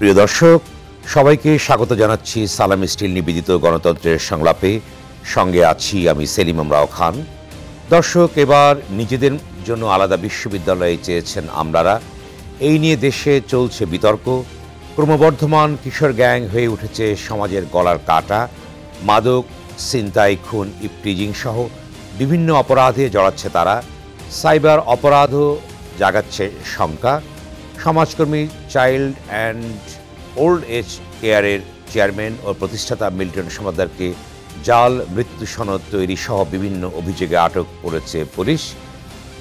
প্রিয় দর্শক সবাইকে স্বাগত জানাচ্ছি সালাম স্টিল নিবেদিত গণতন্ত্রের সংলাপে সঙ্গে আছি আমি সেলিম আমরাও খান দর্শক এবার নিজেদের জন্য আলাদা বিশ্ববিদ্যালয়ে চেয়েছেন আমলারা এই নিয়ে দেশে চলছে বিতর্ক ক্রমবর্ধমান কিশোর গ্যাং হয়ে উঠেছে সমাজের গলার কাটা মাদক ছিনতাই খুন ইপটিজিং সহ বিভিন্ন অপরাধে জড়াচ্ছে তারা সাইবার অপরাধও জাগাচ্ছে শঙ্কা সমাজকর্মী চাইল্ড অ্যান্ড ওল্ড এজ কেয়ারের চেয়ারম্যান ও প্রতিষ্ঠাতা মিল্টন সমাদারকে জাল মৃত্যু সনদ তৈরি সহ বিভিন্ন অভিযোগে আটক করেছে পুলিশ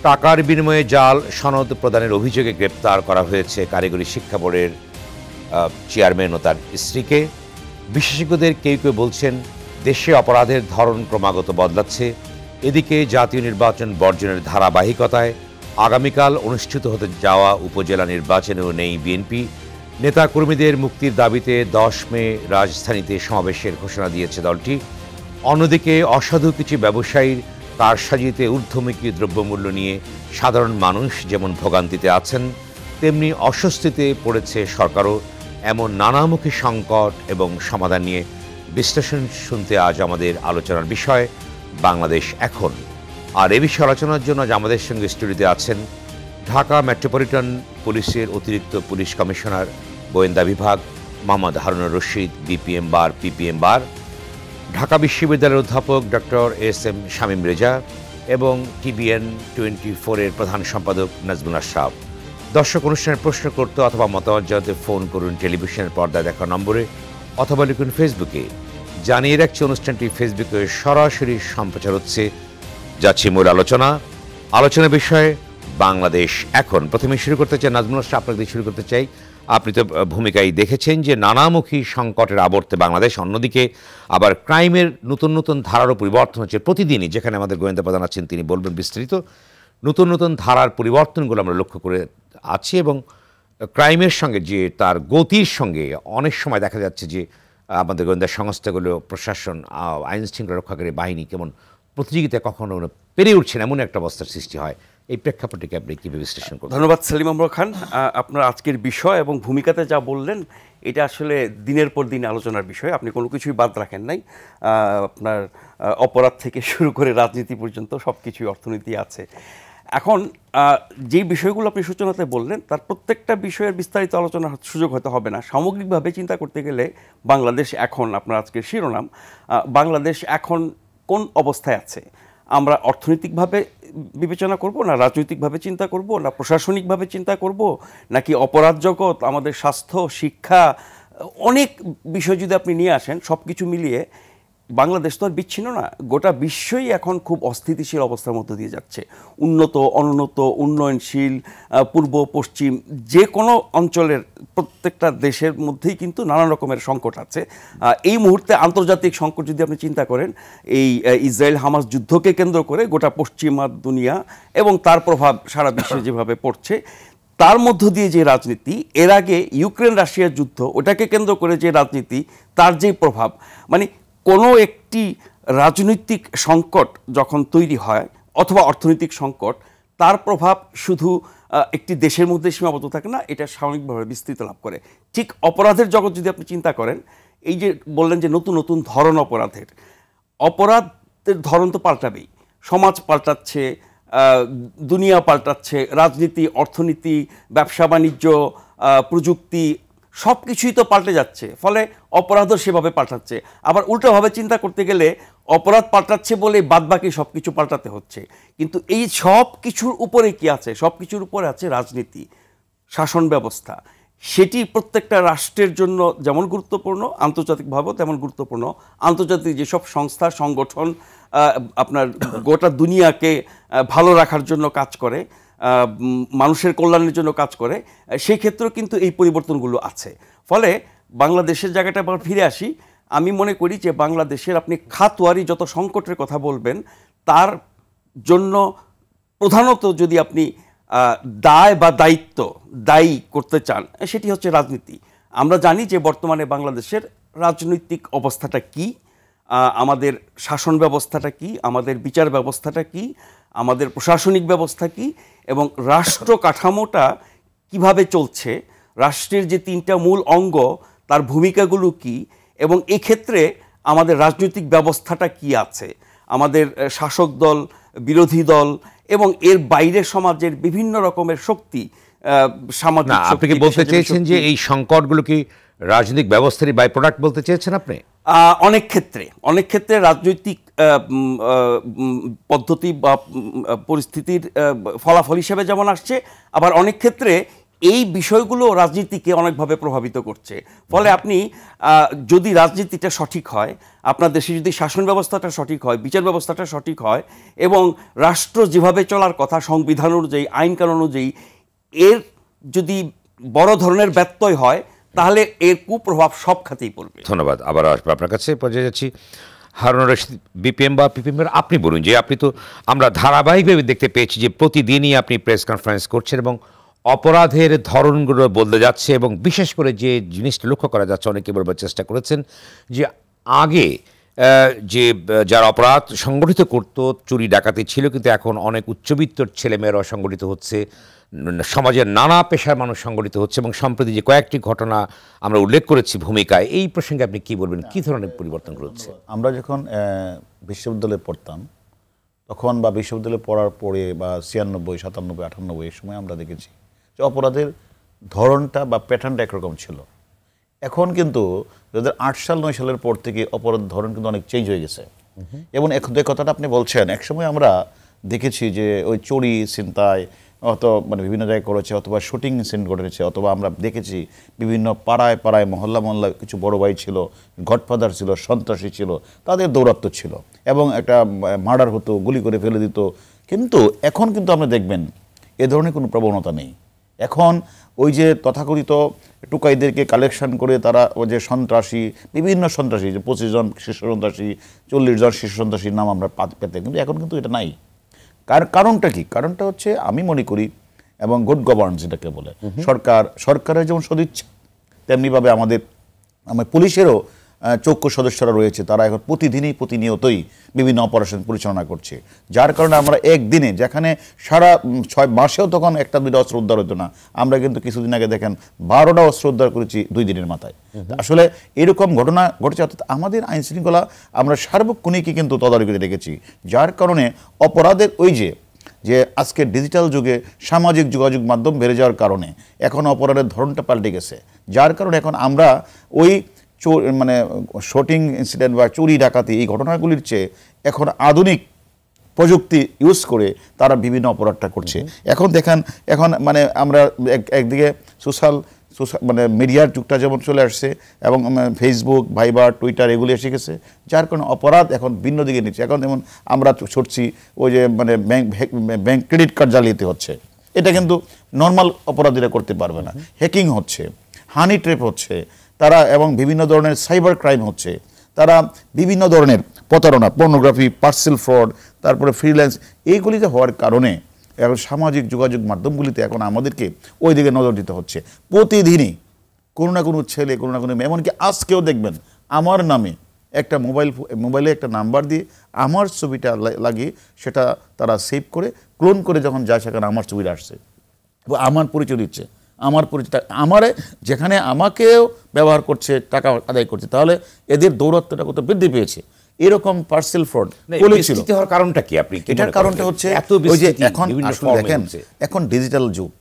টাকার বিনিময়ে জাল সনদ প্রদানের অভিযোগে গ্রেপ্তার করা হয়েছে কারিগরি শিক্ষা বোর্ডের চেয়ারম্যান ও তার স্ত্রীকে বিশেষজ্ঞদের কেউ কেউ বলছেন দেশে অপরাধের ধরন ক্রমাগত বদলাচ্ছে এদিকে জাতীয় নির্বাচন বর্জনের ধারাবাহিকতায় আগামীকাল অনুষ্ঠিত হতে যাওয়া উপজেলা নির্বাচনেও নেই বিএনপি নেতা কর্মীদের মুক্তির দাবিতে দশ মে রাজধানীতে সমাবেশের ঘোষণা দিয়েছে দলটি অন্যদিকে অসাধু কিছু ব্যবসায়ীর সাজিতে ঊর্ধ্বমুখী দ্রব্যমূল্য নিয়ে সাধারণ মানুষ যেমন ভোগান্তিতে আছেন তেমনি অস্বস্তিতে পড়েছে সরকারও এমন নানামুখী সংকট এবং সমাধান নিয়ে বিশ্লেষণ শুনতে আজ আমাদের আলোচনার বিষয় বাংলাদেশ এখন আর এ বিষয়ে আলোচনার জন্য আজ আমাদের সঙ্গে স্টুডিওতে আছেন ঢাকা মেট্রোপলিটন পুলিশের অতিরিক্ত পুলিশ কমিশনার গোয়েন্দা বিভাগ Mohammad Harunur Rashid BPM bar PPM bar Dhaka বিশ্ববিদ্যালয়ের অধ্যাপক doctor S M Shamim Reza এবং টিবিএন টোয়েন্টি ফোরের প্রধান সম্পাদক নাজমুল আশরাফ দর্শক অনুষ্ঠানের প্রশ্ন করতে অথবা মতামত জানাতে ফোন করুন টেলিভিশনের পর্দায় দেখা নম্বরে অথবা লিখুন ফেসবুকে জানিয়ে রাখছি অনুষ্ঠানটি ফেসবুকে সরাসরি সম্প্রচার হচ্ছে যাচ্ছি মূল আলোচনা আলোচনা বিষয়ে বাংলাদেশ এখন প্রথমে শুরু করতে চাই নাজমুল আপনাকে শুরু করতে চাই আপনি তো ভূমিকায় দেখেছেন যে নানামুখী সংকটের আবর্তে বাংলাদেশ অন্যদিকে আবার ক্রাইমের নতুন নতুন ধারারও পরিবর্তন হচ্ছে প্রতিদিনই যেখানে আমাদের গোয়েন্দা প্রধান আছেন তিনি বলবেন বিস্তৃত নতুন নতুন ধারার পরিবর্তনগুলো আমরা লক্ষ্য করে আছি এবং ক্রাইমের সঙ্গে যে তার গতির সঙ্গে অনেক সময় দেখা যাচ্ছে যে আমাদের গোয়েন্দা সংস্থাগুলো প্রশাসন আইন শৃঙ্খলা রক্ষাকারী বাহিনী কেমন প্রতিযোগিতা কখনো পেরে উঠছে না এমন একটা অবস্থার সৃষ্টি হয় এই প্রেক্ষাপটটিকে আপনি কীভাবে বিশ্লেষণ করবেন ধন্যবাদ সালিম আমর খান আপনার আজকের বিষয় এবং ভূমিকাতে যা বললেন এটা আসলে দিনের পর দিন আলোচনার বিষয় আপনি কোনো কিছুই বাদ রাখেন নাই আপনার অপরাধ থেকে শুরু করে রাজনীতি পর্যন্ত সব কিছুই অর্থনীতি আছে এখন যেই বিষয়গুলো আপনি সূচনাতে বললেন তার প্রত্যেকটা বিষয়ের বিস্তারিত আলোচনার সুযোগ হয়তো হবে না সামগ্রিকভাবে চিন্তা করতে গেলে বাংলাদেশ এখন আপনার আজকের শিরোনাম বাংলাদেশ এখন কোন অবস্থায় আছে আমরা অর্থনৈতিকভাবে বিবেচনা করব না রাজনৈতিকভাবে চিন্তা করব না প্রশাসনিকভাবে চিন্তা করব নাকি অপরাধ জগৎ আমাদের স্বাস্থ্য শিক্ষা অনেক বিষয় যদি আপনি নিয়ে আসেন সব কিছু মিলিয়ে বাংলাদেশ তো আর বিচ্ছিন্ন না গোটা বিশ্বই এখন খুব অস্থিতিশীল অবস্থার মধ্যে দিয়ে যাচ্ছে উন্নত অনুন্নত উন্নয়নশীল পূর্ব পশ্চিম যে কোনো অঞ্চলের প্রত্যেকটা দেশের মধ্যেই কিন্তু নানান রকমের সংকট আছে এই মুহূর্তে আন্তর্জাতিক সংকট যদি আপনি চিন্তা করেন এই ইসরায়েল হামাস যুদ্ধকে কেন্দ্র করে গোটা পশ্চিমা দুনিয়া এবং তার প্রভাব সারা বিশ্বে যেভাবে পড়ছে তার মধ্য দিয়ে যে রাজনীতি এর আগে ইউক্রেন রাশিয়ার যুদ্ধ ওটাকে কেন্দ্র করে যে রাজনীতি তার যে প্রভাব মানে কোনো একটি রাজনৈতিক সংকট যখন তৈরি হয় অথবা অর্থনৈতিক সংকট তার প্রভাব শুধু একটি দেশের মধ্যে সীমাবদ্ধ থাকে না এটা স্বাভাবিকভাবে বিস্তৃত লাভ করে ঠিক অপরাধের জগৎ যদি আপনি চিন্তা করেন এই যে বললেন যে নতুন নতুন ধরন অপরাধের অপরাধের ধরন তো পাল্টাবেই সমাজ পাল্টাচ্ছে দুনিয়া পাল্টাচ্ছে রাজনীতি অর্থনীতি ব্যবসা বাণিজ্য প্রযুক্তি সব কিছুই তো পাল্টে যাচ্ছে ফলে অপরাধও সেভাবে পাল্টাচ্ছে আবার উল্টোভাবে চিন্তা করতে গেলে অপরাধ পাল্টাচ্ছে বলে বাদবাকি সব কিছু পাল্টাতে হচ্ছে কিন্তু এই সব কিছুর উপরে কি আছে সব কিছুর উপরে আছে রাজনীতি শাসন ব্যবস্থা সেটি প্রত্যেকটা রাষ্ট্রের জন্য যেমন গুরুত্বপূর্ণ আন্তর্জাতিকভাবেও তেমন গুরুত্বপূর্ণ আন্তর্জাতিক যেসব সংস্থা সংগঠন আপনার গোটা দুনিয়াকে ভালো রাখার জন্য কাজ করে মানুষের কল্যাণের জন্য কাজ করে সেই ক্ষেত্রেও কিন্তু এই পরিবর্তনগুলো আছে ফলে বাংলাদেশের জায়গাটা আবার ফিরে আসি আমি মনে করি যে বাংলাদেশের আপনি খাতওয়ারি যত সংকটের কথা বলবেন তার জন্য প্রধানত যদি আপনি দায় বা দায়িত্ব দায়ী করতে চান সেটি হচ্ছে রাজনীতি আমরা জানি যে বর্তমানে বাংলাদেশের রাজনৈতিক অবস্থাটা কী আমাদের শাসন ব্যবস্থাটা কি আমাদের বিচার ব্যবস্থাটা কি আমাদের প্রশাসনিক ব্যবস্থা কি এবং রাষ্ট্র কাঠামোটা কিভাবে চলছে রাষ্ট্রের যে তিনটা মূল অঙ্গ তার ভূমিকাগুলো কি এবং এক্ষেত্রে আমাদের রাজনৈতিক ব্যবস্থাটা কি আছে আমাদের শাসক দল বিরোধী দল এবং এর বাইরে সমাজের বিভিন্ন রকমের শক্তি সামাজিক আপনি কি বলতে চেয়েছেন যে এই সংকটগুলো কি রাজনৈতিক ব্যবস্থারই বাই প্রোডাক্ট বলতে চেয়েছেন আপনি অনেক ক্ষেত্রে অনেক ক্ষেত্রে রাজনৈতিক পদ্ধতি বা পরিস্থিতির ফলাফল হিসেবে যেমন আসছে আবার অনেক ক্ষেত্রে এই বিষয়গুলো রাজনীতিকে অনেকভাবে প্রভাবিত করছে ফলে আপনি যদি রাজনীতিটা সঠিক হয় আপনার দেশে যদি শাসন ব্যবস্থাটা সঠিক হয় বিচার ব্যবস্থাটা সঠিক হয় এবং রাষ্ট্র যেভাবে চলার কথা সংবিধান অনুযায়ী আইন কানুন অনুযায়ী এর যদি বড় ধরনের ব্যত্যয় হয় তাহলে এর কুপ্রভাব সব খাতেই পড়বে ধন্যবাদ আবার আসবে আপনার কাছে পর্যায়ে যাচ্ছি হারুন রশিদ বিপিএম বা পিপিএমের আপনি বলুন যে আপনি তো আমরা ধারাবাহিকভাবে দেখতে পেয়েছি যে প্রতিদিনই আপনি প্রেস কনফারেন্স করছেন এবং অপরাধের ধরনগুলো বলতে যাচ্ছে এবং বিশেষ করে যে জিনিসটা লক্ষ্য করা যাচ্ছে অনেকে বলবার চেষ্টা করেছেন যে আগে যে যারা অপরাধ সংগঠিত করত চুরি ডাকাতি ছিল কিন্তু এখন অনেক উচ্চবিত্তর ছেলেমেয়েরা সংগঠিত হচ্ছে সমাজের নানা পেশার মানুষ সংগঠিত হচ্ছে এবং সম্প্রতি যে কয়েকটি ঘটনা আমরা উল্লেখ করেছি ভূমিকায় এই প্রসঙ্গে আপনি কি বলবেন কি ধরনের পরিবর্তন ঘটছে আমরা যখন বিশ্ববিদ্যালয়ে পড়তাম তখন বা বিশ্ববিদ্যালয়ে পড়ার পরে বা ছিয়ানব্বই সাতানব্বই আটানব্বই এই সময় আমরা দেখেছি যে অপরাধের ধরনটা বা প্যাটার্নটা একরকম ছিল এখন কিন্তু দু সাল নয় সালের পর থেকে অপরাধ ধরন কিন্তু অনেক চেঞ্জ হয়ে গেছে এবং এখন যে কথাটা আপনি বলছেন একসময় আমরা দেখেছি যে ওই চুরি ছিনতাই অত মানে বিভিন্ন জায়গায় করেছে অথবা শুটিং সিন ঘটেছে অথবা আমরা দেখেছি বিভিন্ন পাড়ায় পাড়ায় মহল্লা মহল্লা কিছু বড় ভাই ছিল গডফাদার ছিল সন্ত্রাসী ছিল তাদের দৌরাত্ম ছিল এবং একটা মার্ডার হতো গুলি করে ফেলে দিত কিন্তু এখন কিন্তু আপনি দেখবেন এ ধরনের কোনো প্রবণতা নেই এখন ওই যে তথাকথিত টুকাইদেরকে কালেকশন করে তারা ওই যে সন্ত্রাসী বিভিন্ন সন্ত্রাসী যে পঁচিশ জন শিশু সন্ত্রাসী চল্লিশ জন শিশু সন্ত্রাসীর নাম আমরা পেতে কিন্তু এখন কিন্তু এটা নাই কার কারণটা কি কারণটা হচ্ছে আমি মনে করি এবং গুড গভর্নেন্স যেটাকে বলে সরকার সরকারের যেমন সদিচ্ছা তেমনিভাবে আমাদের আমার পুলিশেরও চৌক্য সদস্যরা রয়েছে তারা এখন প্রতিদিনই প্রতিনিয়তই বিভিন্ন অপারেশন পরিচালনা করছে যার কারণে আমরা একদিনে যেখানে সারা ছয় মাসেও তখন একটা দুইটা অস্ত্র উদ্ধার হতো না আমরা কিন্তু কিছুদিন আগে দেখেন বারোটা অস্ত্র উদ্ধার করেছি দুই দিনের মাথায় আসলে এরকম ঘটনা ঘটেছে অর্থাৎ আমাদের আইন শৃঙ্খলা আমরা সার্বক্ষণিকই কিন্তু তদারকিতে রেখেছি যার কারণে অপরাধের ওই যে যে আজকে ডিজিটাল যুগে সামাজিক যোগাযোগ মাধ্যম বেড়ে যাওয়ার কারণে এখন অপরাধের ধরনটা পাল্টে গেছে যার কারণে এখন আমরা ওই চোর মানে শুটিং ইনসিডেন্ট বা চুরি ডাকাতি এই ঘটনাগুলির চেয়ে এখন আধুনিক প্রযুক্তি ইউজ করে তারা বিভিন্ন অপরাধটা করছে এখন দেখেন এখন মানে আমরা একদিকে সোশ্যাল সোশ্যাল মানে মিডিয়ার যুগটা যেমন চলে আসছে এবং ফেসবুক ভাইবার টুইটার এগুলি এসে গেছে যার কারণে অপরাধ এখন ভিন্ন দিকে নিচ্ছে এখন যেমন আমরা ছড়ছি ওই যে মানে ব্যাংক ব্যাংক ক্রেডিট কার্ড জালিয়াতি হচ্ছে এটা কিন্তু নর্মাল অপরাধীরা করতে পারবে না হ্যাকিং হচ্ছে হানি ট্রেপ হচ্ছে তারা এবং বিভিন্ন ধরনের সাইবার ক্রাইম হচ্ছে তারা বিভিন্ন ধরনের প্রতারণা পর্নোগ্রাফি পার্সেল ফ্রড তারপরে ফ্রিল্যান্স এইগুলিতে হওয়ার কারণে এখন সামাজিক যোগাযোগ মাধ্যমগুলিতে এখন আমাদেরকে ওই দিকে নজর দিতে হচ্ছে প্রতিদিনই কোনো না কোনো ছেলে কোনো না কোনো মেয়ে এমনকি আজকেও দেখবেন আমার নামে একটা মোবাইল মোবাইলে একটা নাম্বার দিয়ে আমার ছবিটা লাগিয়ে সেটা তারা সেভ করে ক্লোন করে যখন যায় সেখানে আমার ছবিটা আসছে আমার পরিচয় দিচ্ছে আমার পরিচিত আমার যেখানে আমাকেও ব্যবহার করছে টাকা আদায় করছে তাহলে এদের দৌরত্বটা কত বৃদ্ধি পেয়েছে এরকম পার্সেল ফ্রড হওয়ার কারণটা কি আপনি এটার কারণটা হচ্ছে এত যে এখন দেখেন এখন ডিজিটাল যুগ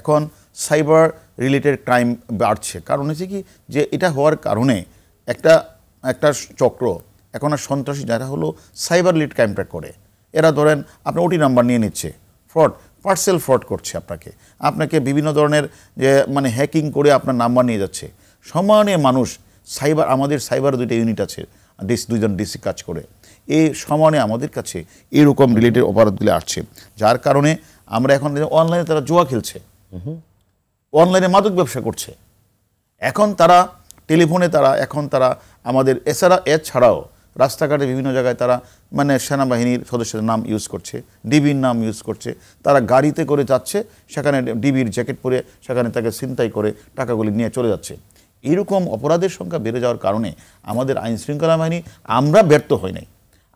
এখন সাইবার রিলেটেড ক্রাইম বাড়ছে কারণ হচ্ছে কি যে এটা হওয়ার কারণে একটা একটা চক্র এখন আর সন্ত্রাসী যারা হলো সাইবার রিলেটেড ক্রাইমটা করে এরা ধরেন আপনার ওটি নাম্বার নিয়ে নিচ্ছে ফ্রড পার্সেল ফ্রড করছে আপনাকে আপনাকে বিভিন্ন ধরনের যে মানে হ্যাকিং করে আপনার নাম্বার নিয়ে যাচ্ছে সমানে মানুষ সাইবার আমাদের সাইবার দুইটা ইউনিট আছে ডিস দুইজন ডিসি কাজ করে এ সমানে আমাদের কাছে এরকম রিলেটেড অপরাধগুলি আসছে যার কারণে আমরা এখন অনলাইনে তারা জুয়া খেলছে অনলাইনে মাদক ব্যবসা করছে এখন তারা টেলিফোনে তারা এখন তারা আমাদের এছাড়া এছাড়াও রাস্তাঘাটে বিভিন্ন জায়গায় তারা মানে সেনাবাহিনীর সদস্যদের নাম ইউজ করছে ডিবির নাম ইউজ করছে তারা গাড়িতে করে যাচ্ছে সেখানে ডিবির জ্যাকেট পরে সেখানে তাকে ছিনতাই করে টাকাগুলি নিয়ে চলে যাচ্ছে এরকম অপরাধের সংখ্যা বেড়ে যাওয়ার কারণে আমাদের আইনশৃঙ্খলা বাহিনী আমরা ব্যর্থ হই নাই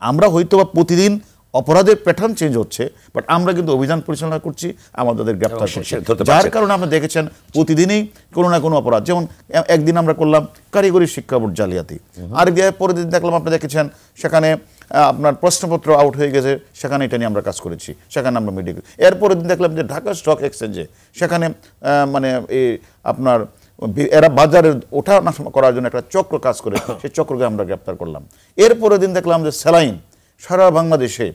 আমরা হয়তো বা প্রতিদিন অপরাধের প্যাটার্ন চেঞ্জ হচ্ছে বাট আমরা কিন্তু অভিযান পরিচালনা করছি আমাদের গ্রেপ্তার করছি যার কারণে আপনি দেখেছেন প্রতিদিনই কোনো না কোনো অপরাধ যেমন একদিন আমরা করলাম কারিগরি শিক্ষা বোর্ড জালিয়াতি আর পরের দিন দেখলাম আপনি দেখেছেন সেখানে আপনার প্রশ্নপত্র আউট হয়ে গেছে সেখানে এটা নিয়ে আমরা কাজ করেছি সেখানে আমরা মেডিকেল এরপরের দিন দেখলাম যে ঢাকা স্টক এক্সচেঞ্জে সেখানে মানে এই আপনার এরা বাজারে ওঠা না করার জন্য একটা চক্র কাজ করে সেই চক্রকে আমরা গ্রেপ্তার করলাম এরপরের দিন দেখলাম যে স্যালাইন সারা বাংলাদেশে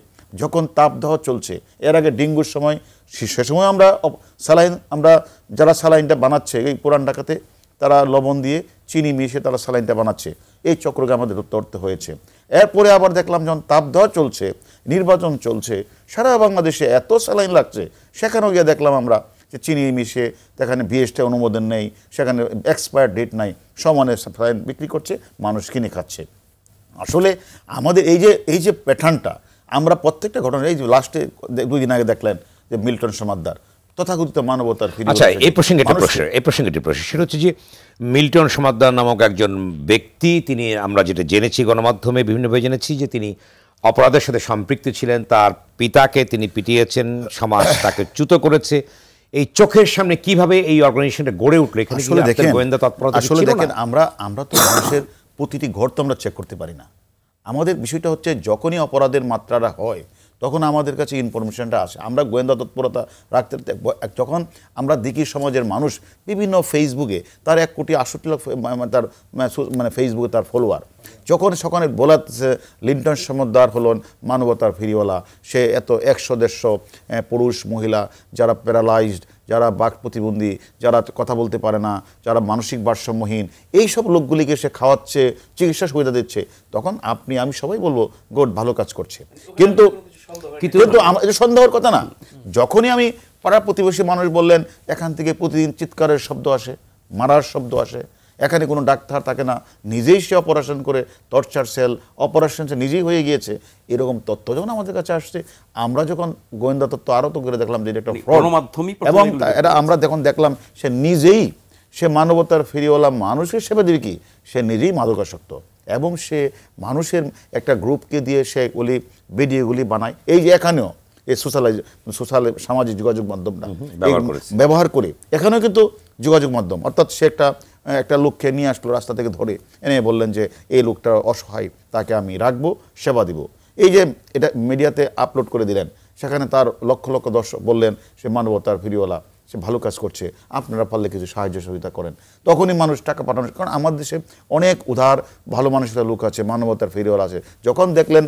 যখন তাপদাহ চলছে এর আগে ডেঙ্গুর সময় সে সময় আমরা স্যালাইন আমরা যারা স্যালাইনটা বানাচ্ছে এই পুরান ঢাকাতে তারা লবণ দিয়ে চিনি মিশিয়ে তারা স্যালাইনটা বানাচ্ছে এই চক্রকে আমাদের উত্তরতে হয়েছে এরপরে আবার দেখলাম যখন তাপদাহ চলছে নির্বাচন চলছে সারা বাংলাদেশে এত স্যালাইন লাগছে সেখানেও গিয়ে দেখলাম আমরা যে চিনি মিশে সেখানে বিএসটা অনুমোদন নেই সেখানে এক্সপায়ার ডেট নাই সমানে স্যালাইন বিক্রি করছে মানুষ কিনে খাচ্ছে আসলে আমাদের এই যে এই যে প্যাটার্নটা আমরা প্রত্যেকটা ঘটনা এই যে লাস্টে দুই দিন আগে দেখলেন যে মিল্টন সমাদ্দার তথাকথিত মানবতার আচ্ছা এই প্রসঙ্গে একটা প্রশ্ন এই প্রসঙ্গে একটি প্রশ্ন সেটা হচ্ছে যে মিল্টন সমাদ্দার নামক একজন ব্যক্তি তিনি আমরা যেটা জেনেছি গণমাধ্যমে বিভিন্নভাবে জেনেছি যে তিনি অপরাধের সাথে সম্পৃক্ত ছিলেন তার পিতাকে তিনি পিটিয়েছেন সমাজ তাকে চ্যুত করেছে এই চোখের সামনে কিভাবে এই অর্গানাইজেশনটা গড়ে উঠলো এখানে গোয়েন্দা তৎপরতা আসলে দেখেন আমরা আমরা তো মানুষের প্রতিটি ঘর তো আমরা চেক করতে পারি না আমাদের বিষয়টা হচ্ছে যখনই অপরাধের মাত্রাটা হয় তখন আমাদের কাছে ইনফরমেশনটা আসে আমরা গোয়েন্দা তৎপরতা রাখতে যখন আমরা দিকি সমাজের মানুষ বিভিন্ন ফেসবুকে তার এক কোটি আষট্টি লাখ তার মানে ফেসবুকে তার ফলোয়ার যখন সকালে বলা লিন্টন সমদ্দার হলন মানবতার ফিরিওয়ালা সে এত একশো দেড়শো পুরুষ মহিলা যারা প্যারালাইজড যারা বাক প্রতিবন্ধী যারা কথা বলতে পারে না যারা মানসিক ভারসাম্যহীন সব লোকগুলিকে সে খাওয়াচ্ছে চিকিৎসা সুবিধা দিচ্ছে তখন আপনি আমি সবাই বলবো গোট ভালো কাজ করছে কিন্তু কিন্তু এটা সন্দেহের কথা না যখনই আমি পাড়া প্রতিবেশী মানুষ বললেন এখান থেকে প্রতিদিন চিৎকারের শব্দ আসে মারার শব্দ আসে এখানে কোনো ডাক্তার থাকে না নিজেই সে অপারেশন করে টর্চার সেল অপারেশন সে নিজেই হয়ে গিয়েছে এরকম তথ্য যখন আমাদের কাছে আসছে আমরা যখন গোয়েন্দা তত্ত্ব আরও তো করে দেখলাম যে একটা ফ্রড মানে এবং এটা আমরা যখন দেখলাম সে নিজেই সে মানবতার ফিরিওয়ালা মানুষের সেবা দেবে কি সে নিজেই মাদকাসক্ত এবং সে মানুষের একটা গ্রুপকে দিয়ে সে ওলি ভিডিওগুলি বানায় এই যে এখানেও এই সোশ্যালাইজ সোশ্যাল সামাজিক যোগাযোগ মাধ্যমটা ব্যবহার করে এখানেও কিন্তু যোগাযোগ মাধ্যম অর্থাৎ সে একটা একটা লোককে নিয়ে আসলো রাস্তা থেকে ধরে এনে বললেন যে এই লোকটা অসহায় তাকে আমি রাখবো সেবা দিব এই যে এটা মিডিয়াতে আপলোড করে দিলেন সেখানে তার লক্ষ লক্ষ দর্শক বললেন সে মানবতার ফিরিওয়ালা সে ভালো কাজ করছে আপনারা পারলে কিছু সাহায্য সহযোগিতা করেন তখনই মানুষ টাকা পাঠানো কারণ আমাদের দেশে অনেক উদার ভালো মানুষের লোক আছে মানবতার ফিরিওয়ালা আছে যখন দেখলেন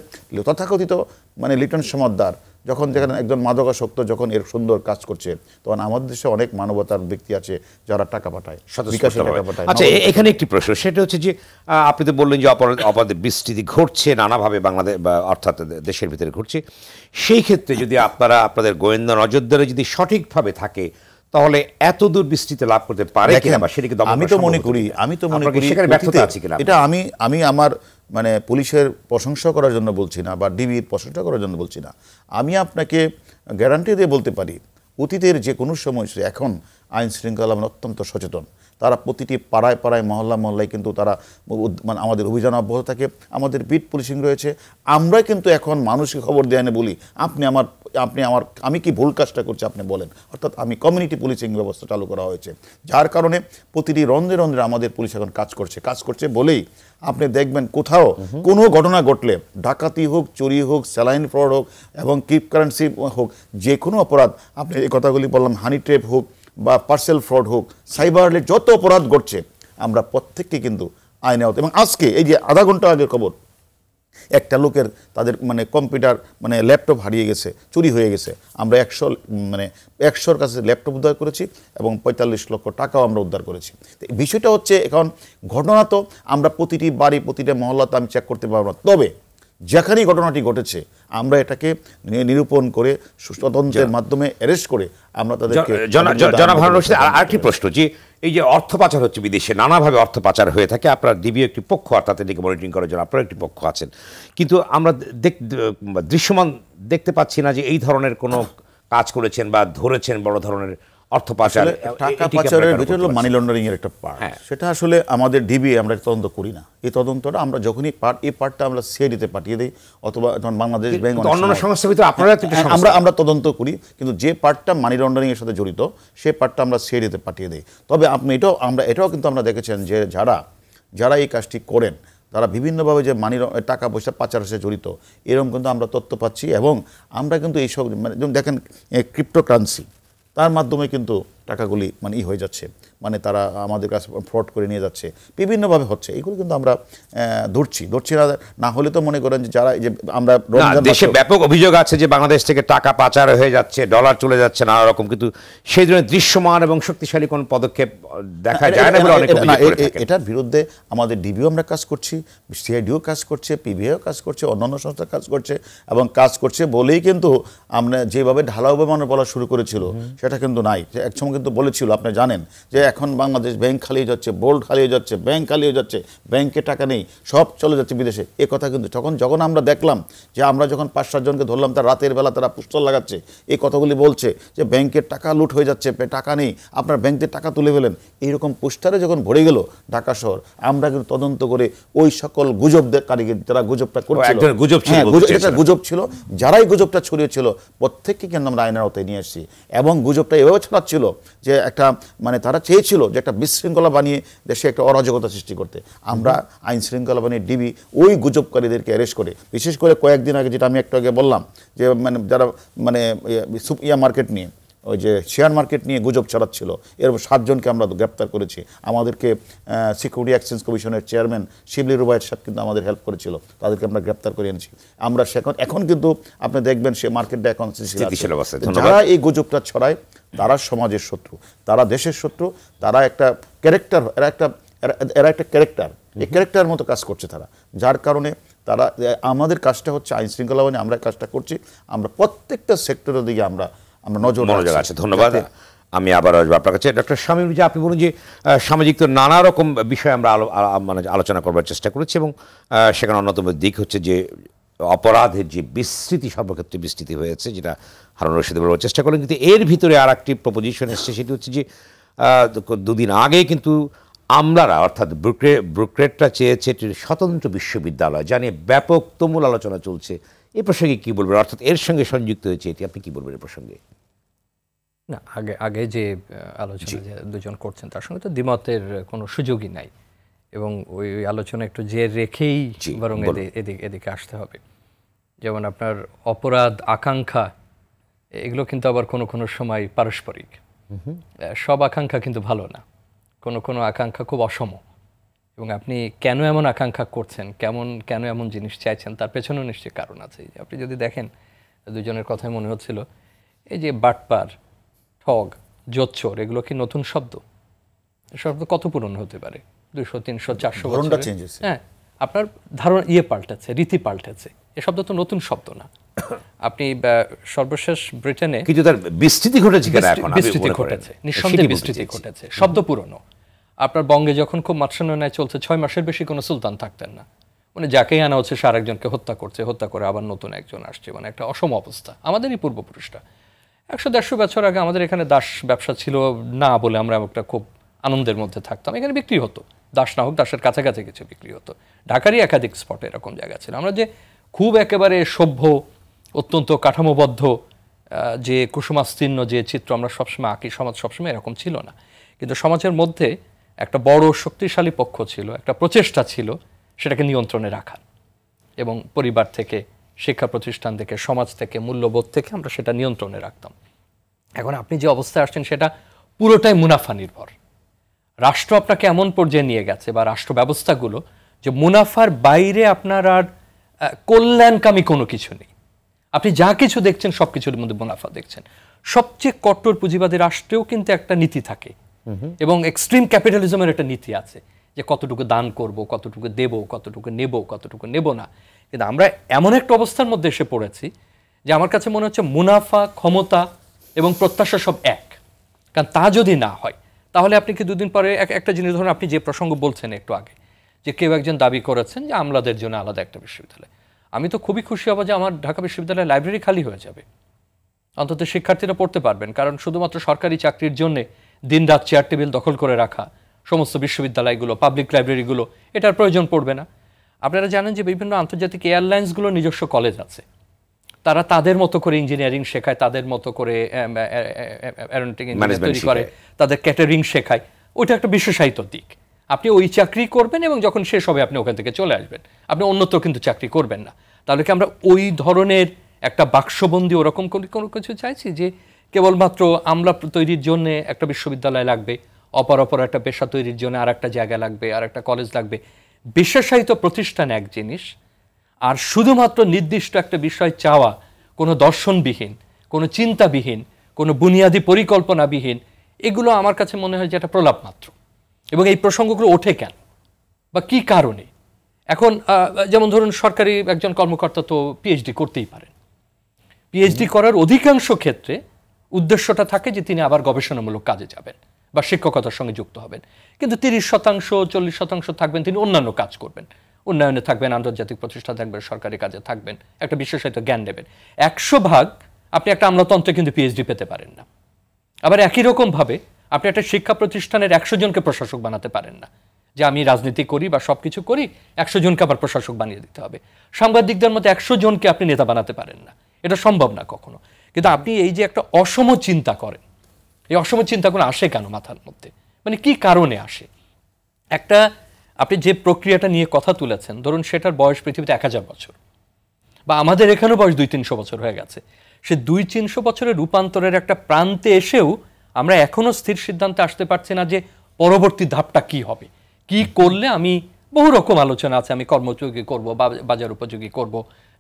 তথাকথিত মানে লিটন সমদ্দার যখন যেখানে একজন মাদকাসক্ত যখন এর সুন্দর কাজ করছে তখন আমাদের দেশে অনেক মানবতার ব্যক্তি আছে যারা টাকা পাঠায় বিকাশে টাকা পাঠায় আচ্ছা এখানে একটি প্রশ্ন সেটা হচ্ছে যে আপনি তো বললেন যে অপরাধ অপরাধের বিস্তৃতি ঘটছে নানাভাবে বাংলাদেশ অর্থাৎ দেশের ভিতরে ঘটছে সেই ক্ষেত্রে যদি আপনারা আপনাদের গোয়েন্দা নজরদারে যদি সঠিকভাবে থাকে তাহলে এত দূর বিস্তৃতি লাভ করতে পারে কিনা বা সেটাকে আমি তো মনে করি আমি তো মনে করি এটা আমি আমি আমার মানে পুলিশের প্রশংসা করার জন্য বলছি না বা ডিবির প্রশংসা করার জন্য বলছি না আমি আপনাকে গ্যারান্টি দিয়ে বলতে পারি অতীতের যে কোনো সময় এখন আইন শৃঙ্খলা আমরা অত্যন্ত সচেতন তারা প্রতিটি পাড়ায় পাড়ায় মহল্লা মহল্লায় কিন্তু তারা মানে আমাদের অভিযান অব্যাহত থাকে আমাদের বিট পুলিশিং রয়েছে আমরা কিন্তু এখন মানুষকে খবর দেয় না বলি আপনি আমার আপনি আমার আমি কি ভুল কাজটা করছি আপনি বলেন অর্থাৎ আমি কমিউনিটি পুলিশিং ব্যবস্থা চালু করা হয়েছে যার কারণে প্রতিটি রন্ধ্রে রন্ধ্রে আমাদের পুলিশ এখন কাজ করছে কাজ করছে বলেই আপনি দেখবেন কোথাও কোনো ঘটনা ঘটলে ডাকাতি হোক চুরি হোক স্যালাইন ফ্রড হোক এবং কিপ কারেন্সি হোক যে কোনো অপরাধ আপনি এই কথাগুলি বললাম হানি ট্রেপ হোক বা পার্সেল ফ্রড হোক সাইবার যত অপরাধ ঘটছে আমরা প্রত্যেককে কিন্তু আইনে আওতা এবং আজকে এই যে আধা ঘন্টা আগের খবর একটা লোকের তাদের মানে কম্পিউটার মানে ল্যাপটপ হারিয়ে গেছে চুরি হয়ে গেছে আমরা একশো মানে একশোর কাছে ল্যাপটপ উদ্ধার করেছি এবং পঁয়তাল্লিশ লক্ষ টাকাও আমরা উদ্ধার করেছি বিষয়টা হচ্ছে এখন ঘটনা তো আমরা প্রতিটি বাড়ি প্রতিটা মহল্লাতে আমি চেক করতে পারবো না তবে যেখানেই ঘটনাটি ঘটেছে আমরা এটাকে নিরূপণ করে সুস্থতন্ত্রের মাধ্যমে অ্যারেস্ট করে আমরা তাদেরকে জনভারণ আরেকটি প্রশ্ন যে এই যে অর্থ পাচার হচ্ছে বিদেশে নানাভাবে অর্থ পাচার হয়ে থাকে আপনার ডিবি একটি পক্ষ আর তাদের দিকে মনিটরিং করার জন্য আপনার একটি পক্ষ আছেন কিন্তু আমরা দেখ দৃশ্যমান দেখতে পাচ্ছি না যে এই ধরনের কোনো কাজ করেছেন বা ধরেছেন বড় ধরনের অর্থ পাচার টাকা পাচারের ভিতরে হলো মানি লন্ডারিং এর একটা পার্ট হ্যাঁ। সেটা আসলে আমাদের ডিবি আমরা তদন্ত করি না এই তদন্তটা আমরা যখনই পার্ট এই পার্টটা আমরা সিআইডিতে পাঠিয়ে দিই অথবা বাংলাদেশ ব্যাংক অন্যান্য সংস্থার ভিতরে আপনারা হ্যাঁ, হ্যাঁ, আমরা আমরা তদন্ত করি কিন্তু যে পার্টটা মানি লন্ডারিং এর সাথে জড়িত সেই পার্টটা আমরা সিআইডিতে পাঠিয়ে দিই তবে আপনি এটাও আমরা এটাও কিন্তু আমরা দেখেছেন যে যারা যারা এই কাজটি করেন তারা বিভিন্নভাবে যে মানি টাকা পয়সা পাচার সাথে জড়িত এরকম কিন্তু আমরা তথ্য পাচ্ছি এবং আমরা কিন্তু এইসব মানে যেমন দেখেন ক্রিপ্টোকারেন্সি তার মাধ্যমে কিন্তু টাকাগুলি মানে ই হয়ে যাচ্ছে মানে তারা আমাদের কাছে ফ্রড করে নিয়ে যাচ্ছে বিভিন্নভাবে হচ্ছে এগুলো কিন্তু আমরা ধরছি ধরছি না না হলে তো মনে করেন যে যারা যে আমরা দেশে ব্যাপক অভিযোগ আছে যে বাংলাদেশ থেকে টাকা পাচার হয়ে যাচ্ছে ডলার চলে যাচ্ছে নানা রকম কিন্তু সেই জন্য দৃশ্যমান এবং শক্তিশালী কোনো পদক্ষেপ দেখা যায় না এটার বিরুদ্ধে আমাদের ডিবিও আমরা কাজ করছি সিআইডিও কাজ করছে পিবিআইও কাজ করছে অন্যান্য সংস্থা কাজ করছে এবং কাজ করছে বলেই কিন্তু আমরা যেভাবে ঢালাও মানুষ বলা শুরু করেছিল সেটা কিন্তু নাই এক সময় কিন্তু বলেছিল আপনি জানেন যে এখন বাংলাদেশ ব্যাংক হয়ে যাচ্ছে বোল্ড হয়ে যাচ্ছে ব্যাংক হয়ে যাচ্ছে ব্যাংকে টাকা নেই সব চলে যাচ্ছে বিদেশে এ কথা কিন্তু তখন যখন আমরা দেখলাম যে আমরা যখন পাঁচ সাতজনকে ধরলাম তার রাতের বেলা তারা পুস্টল লাগাচ্ছে এই কথাগুলি বলছে যে ব্যাংকের টাকা লুট হয়ে যাচ্ছে টাকা নেই আপনার ব্যাংকের টাকা তুলে ফেলেন এইরকম পোস্টারে যখন ভরে গেল ঢাকা শহর আমরা কিন্তু তদন্ত করে ওই সকল গুজবদের কারিগর যারা গুজবটা গুজব ছিল হ্যাঁ, গুজব ছিল যারাই গুজবটা ছড়িয়েছিল প্রত্যেককে কিন্তু আমরা আইনের আওতায় নিয়ে আসছি এবং গুজবটা এভাবে ছড়াচ্ছিল যে একটা মানে তারা চেয়েছিল যে একটা বিশৃঙ্খলা বানিয়ে দেশে একটা অরাজকতা সৃষ্টি করতে আমরা আইন শৃঙ্খলা বানিয়ে ডিবি ওই গুজবকারীদেরকে অ্যারেস্ট করে বিশেষ করে কয়েকদিন আগে যেটা আমি একটু আগে বললাম যে মানে যারা মানে ইয়ে, ইয়া মার্কেট নিয়ে ওই যে শেয়ার মার্কেট নিয়ে গুজব ছড়াচ্ছিল এর সাতজনকে আমরা গ্রেপ্তার করেছি আমাদেরকে সিকিউরিটি এক্সচেঞ্জ কমিশনের চেয়ারম্যান শিবলি রুবায়ের সাথে কিন্তু আমাদের হেল্প করেছিল তাদেরকে আমরা গ্রেপ্তার করে এনেছি আমরা সেখন এখন কিন্তু আপনি দেখবেন সে মার্কেটটা এখন যারা এই গুজবটা ছড়ায় তারা সমাজের শত্রু তারা দেশের শত্রু তারা একটা ক্যারেক্টার এরা একটা এরা একটা ক্যারেক্টার এই ক্যারেক্টার মতো কাজ করছে তারা যার কারণে তারা আমাদের কাজটা হচ্ছে আইন শৃঙ্খলা বাহিনী আমরা কাজটা করছি আমরা প্রত্যেকটা সেক্টরের দিকে আমরা আমরা নজর নজর আছে ধন্যবাদ আমি আবার আসবো আপনার কাছে ডক্টর স্বামী যে আপনি বলুন যে সামাজিক তো নানা রকম বিষয়ে আমরা মানে আলোচনা করবার চেষ্টা করেছি এবং সেখানে অন্যতম দিক হচ্ছে যে অপরাধের যে বিস্তৃতি সর্বক্ষেত্রে বিস্তৃতি হয়েছে যেটা হারুন রশিদ বলবার চেষ্টা করলেন কিন্তু এর ভিতরে আর একটি প্রপোজিশন এসছে সেটি হচ্ছে যে দুদিন আগে কিন্তু আমলারা অর্থাৎ ব্রুক্রে ব্রুক্রেটটা চেয়েছে একটি স্বতন্ত্র বিশ্ববিদ্যালয় যা নিয়ে ব্যাপক তুমুল আলোচনা চলছে এ প্রসঙ্গে কী বলবেন অর্থাৎ এর সঙ্গে সংযুক্ত হয়েছে এটি আপনি কী বলবেন এ প্রসঙ্গে না আগে আগে যে আলোচনা দুজন করছেন তার সঙ্গে তো দ্বিমতের কোনো সুযোগই নাই এবং ওই আলোচনা একটু জের রেখেই বরং এদিকে এদিকে আসতে হবে যেমন আপনার অপরাধ আকাঙ্ক্ষা এগুলো কিন্তু আবার কোনো কোনো সময় পারস্পরিক সব আকাঙ্ক্ষা কিন্তু ভালো না কোনো কোনো আকাঙ্ক্ষা খুব অসম এবং আপনি কেন এমন আকাঙ্ক্ষা করছেন কেমন কেন এমন জিনিস চাইছেন তার পেছনেও নিশ্চয়ই কারণ আছে আপনি যদি দেখেন দুজনের কথাই মনে হচ্ছিল এই যে বাটপার ঠগ জোচ্চোর এগুলো কি নতুন শব্দ শব্দ কত পুরনো হতে পারে দুশো তিনশো চারশো হ্যাঁ আপনার ধারণা ইয়ে পাল্টেছে রীতি পাল্টেছে এ শব্দ তো নতুন শব্দ না আপনি সর্বশেষ ব্রিটেনে কিন্তু তার বিস্তৃতি ঘটেছে বিস্তৃতি ঘটেছে নিঃসন্দেহে বিস্তৃতি ঘটেছে শব্দ পুরনো আপনার বঙ্গে যখন খুব মাতসান্য ন্যায় চলছে ছয় মাসের বেশি কোনো সুলতান থাকতেন না মানে যাকেই আনা হচ্ছে সে আরেকজনকে হত্যা করছে হত্যা করে আবার নতুন একজন আসছে মানে একটা অসম অবস্থা আমাদেরই পূর্বপুরুষটা একশো দেড়শো বছর আগে আমাদের এখানে দাস ব্যবসা ছিল না বলে আমরা একটা খুব আনন্দের মধ্যে থাকতাম এখানে বিক্রি হতো দাস না হোক দাসের কাছাকাছি কিছু বিক্রি হতো ঢাকারই একাধিক স্পটে এরকম জায়গা ছিল আমরা যে খুব একেবারে সভ্য অত্যন্ত কাঠামোবদ্ধ যে কুসুমাস্তীর্ণ যে চিত্র আমরা সবসময় আঁকি সমাজ সবসময় এরকম ছিল না কিন্তু সমাজের মধ্যে একটা বড় শক্তিশালী পক্ষ ছিল একটা প্রচেষ্টা ছিল সেটাকে নিয়ন্ত্রণে রাখার এবং পরিবার থেকে শিক্ষা প্রতিষ্ঠান থেকে সমাজ থেকে মূল্যবোধ থেকে আমরা সেটা নিয়ন্ত্রণে রাখতাম এখন আপনি যে অবস্থায় আসছেন সেটা পুরোটাই মুনাফা নির্ভর রাষ্ট্র আপনাকে এমন পর্যায়ে নিয়ে গেছে বা রাষ্ট্র ব্যবস্থাগুলো যে মুনাফার বাইরে আপনার আর কল্যাণকামী কোনো কিছু নেই আপনি যা কিছু দেখছেন সব কিছুর মধ্যে মুনাফা দেখছেন সবচেয়ে কট্টর পুঁজিবাদী রাষ্ট্রেও কিন্তু একটা নীতি থাকে এবং এক্সট্রিম ক্যাপিটালিজমের একটা নীতি আছে যে কতটুকু দান করব কতটুকু দেব কতটুকু নেব কতটুকু নেব না কিন্তু আমরা এমন একটা অবস্থার মধ্যে এসে পড়েছি যে আমার কাছে মনে হচ্ছে মুনাফা ক্ষমতা এবং প্রত্যাশা সব এক কারণ তা যদি না হয় তাহলে আপনি কি দুদিন পরে এক একটা জিনিস ধরুন আপনি যে প্রসঙ্গ বলছেন একটু আগে যে কেউ একজন দাবি করেছেন যে আমলাদের জন্য আলাদা একটা বিশ্ববিদ্যালয় আমি তো খুবই খুশি হব যে আমার ঢাকা বিশ্ববিদ্যালয়ের লাইব্রেরি খালি হয়ে যাবে অন্তত শিক্ষার্থীরা পড়তে পারবেন কারণ শুধুমাত্র সরকারি চাকরির জন্যে দিন রাত চেয়ার টেবিল দখল করে রাখা সমস্ত বিশ্ববিদ্যালয়গুলো পাবলিক লাইব্রেরিগুলো এটার প্রয়োজন পড়বে না আপনারা জানেন যে বিভিন্ন আন্তর্জাতিক এয়ারলাইন্সগুলো নিজস্ব কলেজ আছে তারা তাদের মতো করে ইঞ্জিনিয়ারিং শেখায় তাদের মতো করে অ্যারোনটিক ইঞ্জিনিয়ার তৈরি করে তাদের ক্যাটারিং শেখায় ওইটা একটা বিশেষায়িত দিক আপনি ওই চাকরি করবেন এবং যখন শেষ হবে আপনি ওখান থেকে চলে আসবেন আপনি অন্যত্র কিন্তু চাকরি করবেন না তাহলে কি আমরা ওই ধরনের একটা বাক্সবন্দি ওরকম কোনো কিছু চাইছি যে কেবলমাত্র আমলা তৈরির জন্য একটা বিশ্ববিদ্যালয় লাগবে অপর অপর একটা পেশা তৈরির জন্য আর একটা জায়গা লাগবে আর একটা কলেজ লাগবে বিশ্বাসায়িত প্রতিষ্ঠান এক জিনিস আর শুধুমাত্র নির্দিষ্ট একটা বিষয় চাওয়া কোনো দর্শনবিহীন কোনো চিন্তাবিহীন কোনো বুনিয়াদী পরিকল্পনাবিহীন এগুলো আমার কাছে মনে হয় যে একটা প্রলাপ মাত্র এবং এই প্রসঙ্গগুলো ওঠে কেন বা কি কারণে এখন যেমন ধরুন সরকারি একজন কর্মকর্তা তো পিএইচডি করতেই পারেন পিএইচডি করার অধিকাংশ ক্ষেত্রে উদ্দেশ্যটা থাকে যে তিনি আবার গবেষণামূলক কাজে যাবেন বা শিক্ষকতার সঙ্গে যুক্ত হবেন কিন্তু তিরিশ শতাংশ চল্লিশ শতাংশ থাকবেন তিনি অন্যান্য কাজ করবেন উন্নয়নে থাকবেন আন্তর্জাতিক প্রতিষ্ঠা থাকবেন সরকারি কাজে থাকবেন একটা বিশেষায়িত জ্ঞান দেবেন একশো ভাগ আপনি একটা আমলাতন্ত্রে কিন্তু পিএইচডি পেতে পারেন না আবার একই রকমভাবে আপনি একটা শিক্ষা প্রতিষ্ঠানের একশো জনকে প্রশাসক বানাতে পারেন না যে আমি রাজনীতি করি বা সব কিছু করি একশো জনকে আবার প্রশাসক বানিয়ে দিতে হবে সাংবাদিকদের মতো একশো জনকে আপনি নেতা বানাতে পারেন না এটা সম্ভব না কখনো কিন্তু আপনি এই যে একটা অসম চিন্তা করেন এই অসময় চিন্তাগুলো আসে কেন মাথার মধ্যে মানে কি কারণে আসে একটা আপনি যে প্রক্রিয়াটা নিয়ে কথা তুলেছেন ধরুন সেটার বয়স পৃথিবীতে এক হাজার বছর বা আমাদের এখানেও বয়স দুই তিনশো বছর হয়ে গেছে সে দুই তিনশো বছরের রূপান্তরের একটা প্রান্তে এসেও আমরা এখনও স্থির সিদ্ধান্তে আসতে পারছি না যে পরবর্তী ধাপটা কি হবে কি করলে আমি বহু রকম আলোচনা আছে আমি কর্মযোগী করব বাজার উপযোগী করব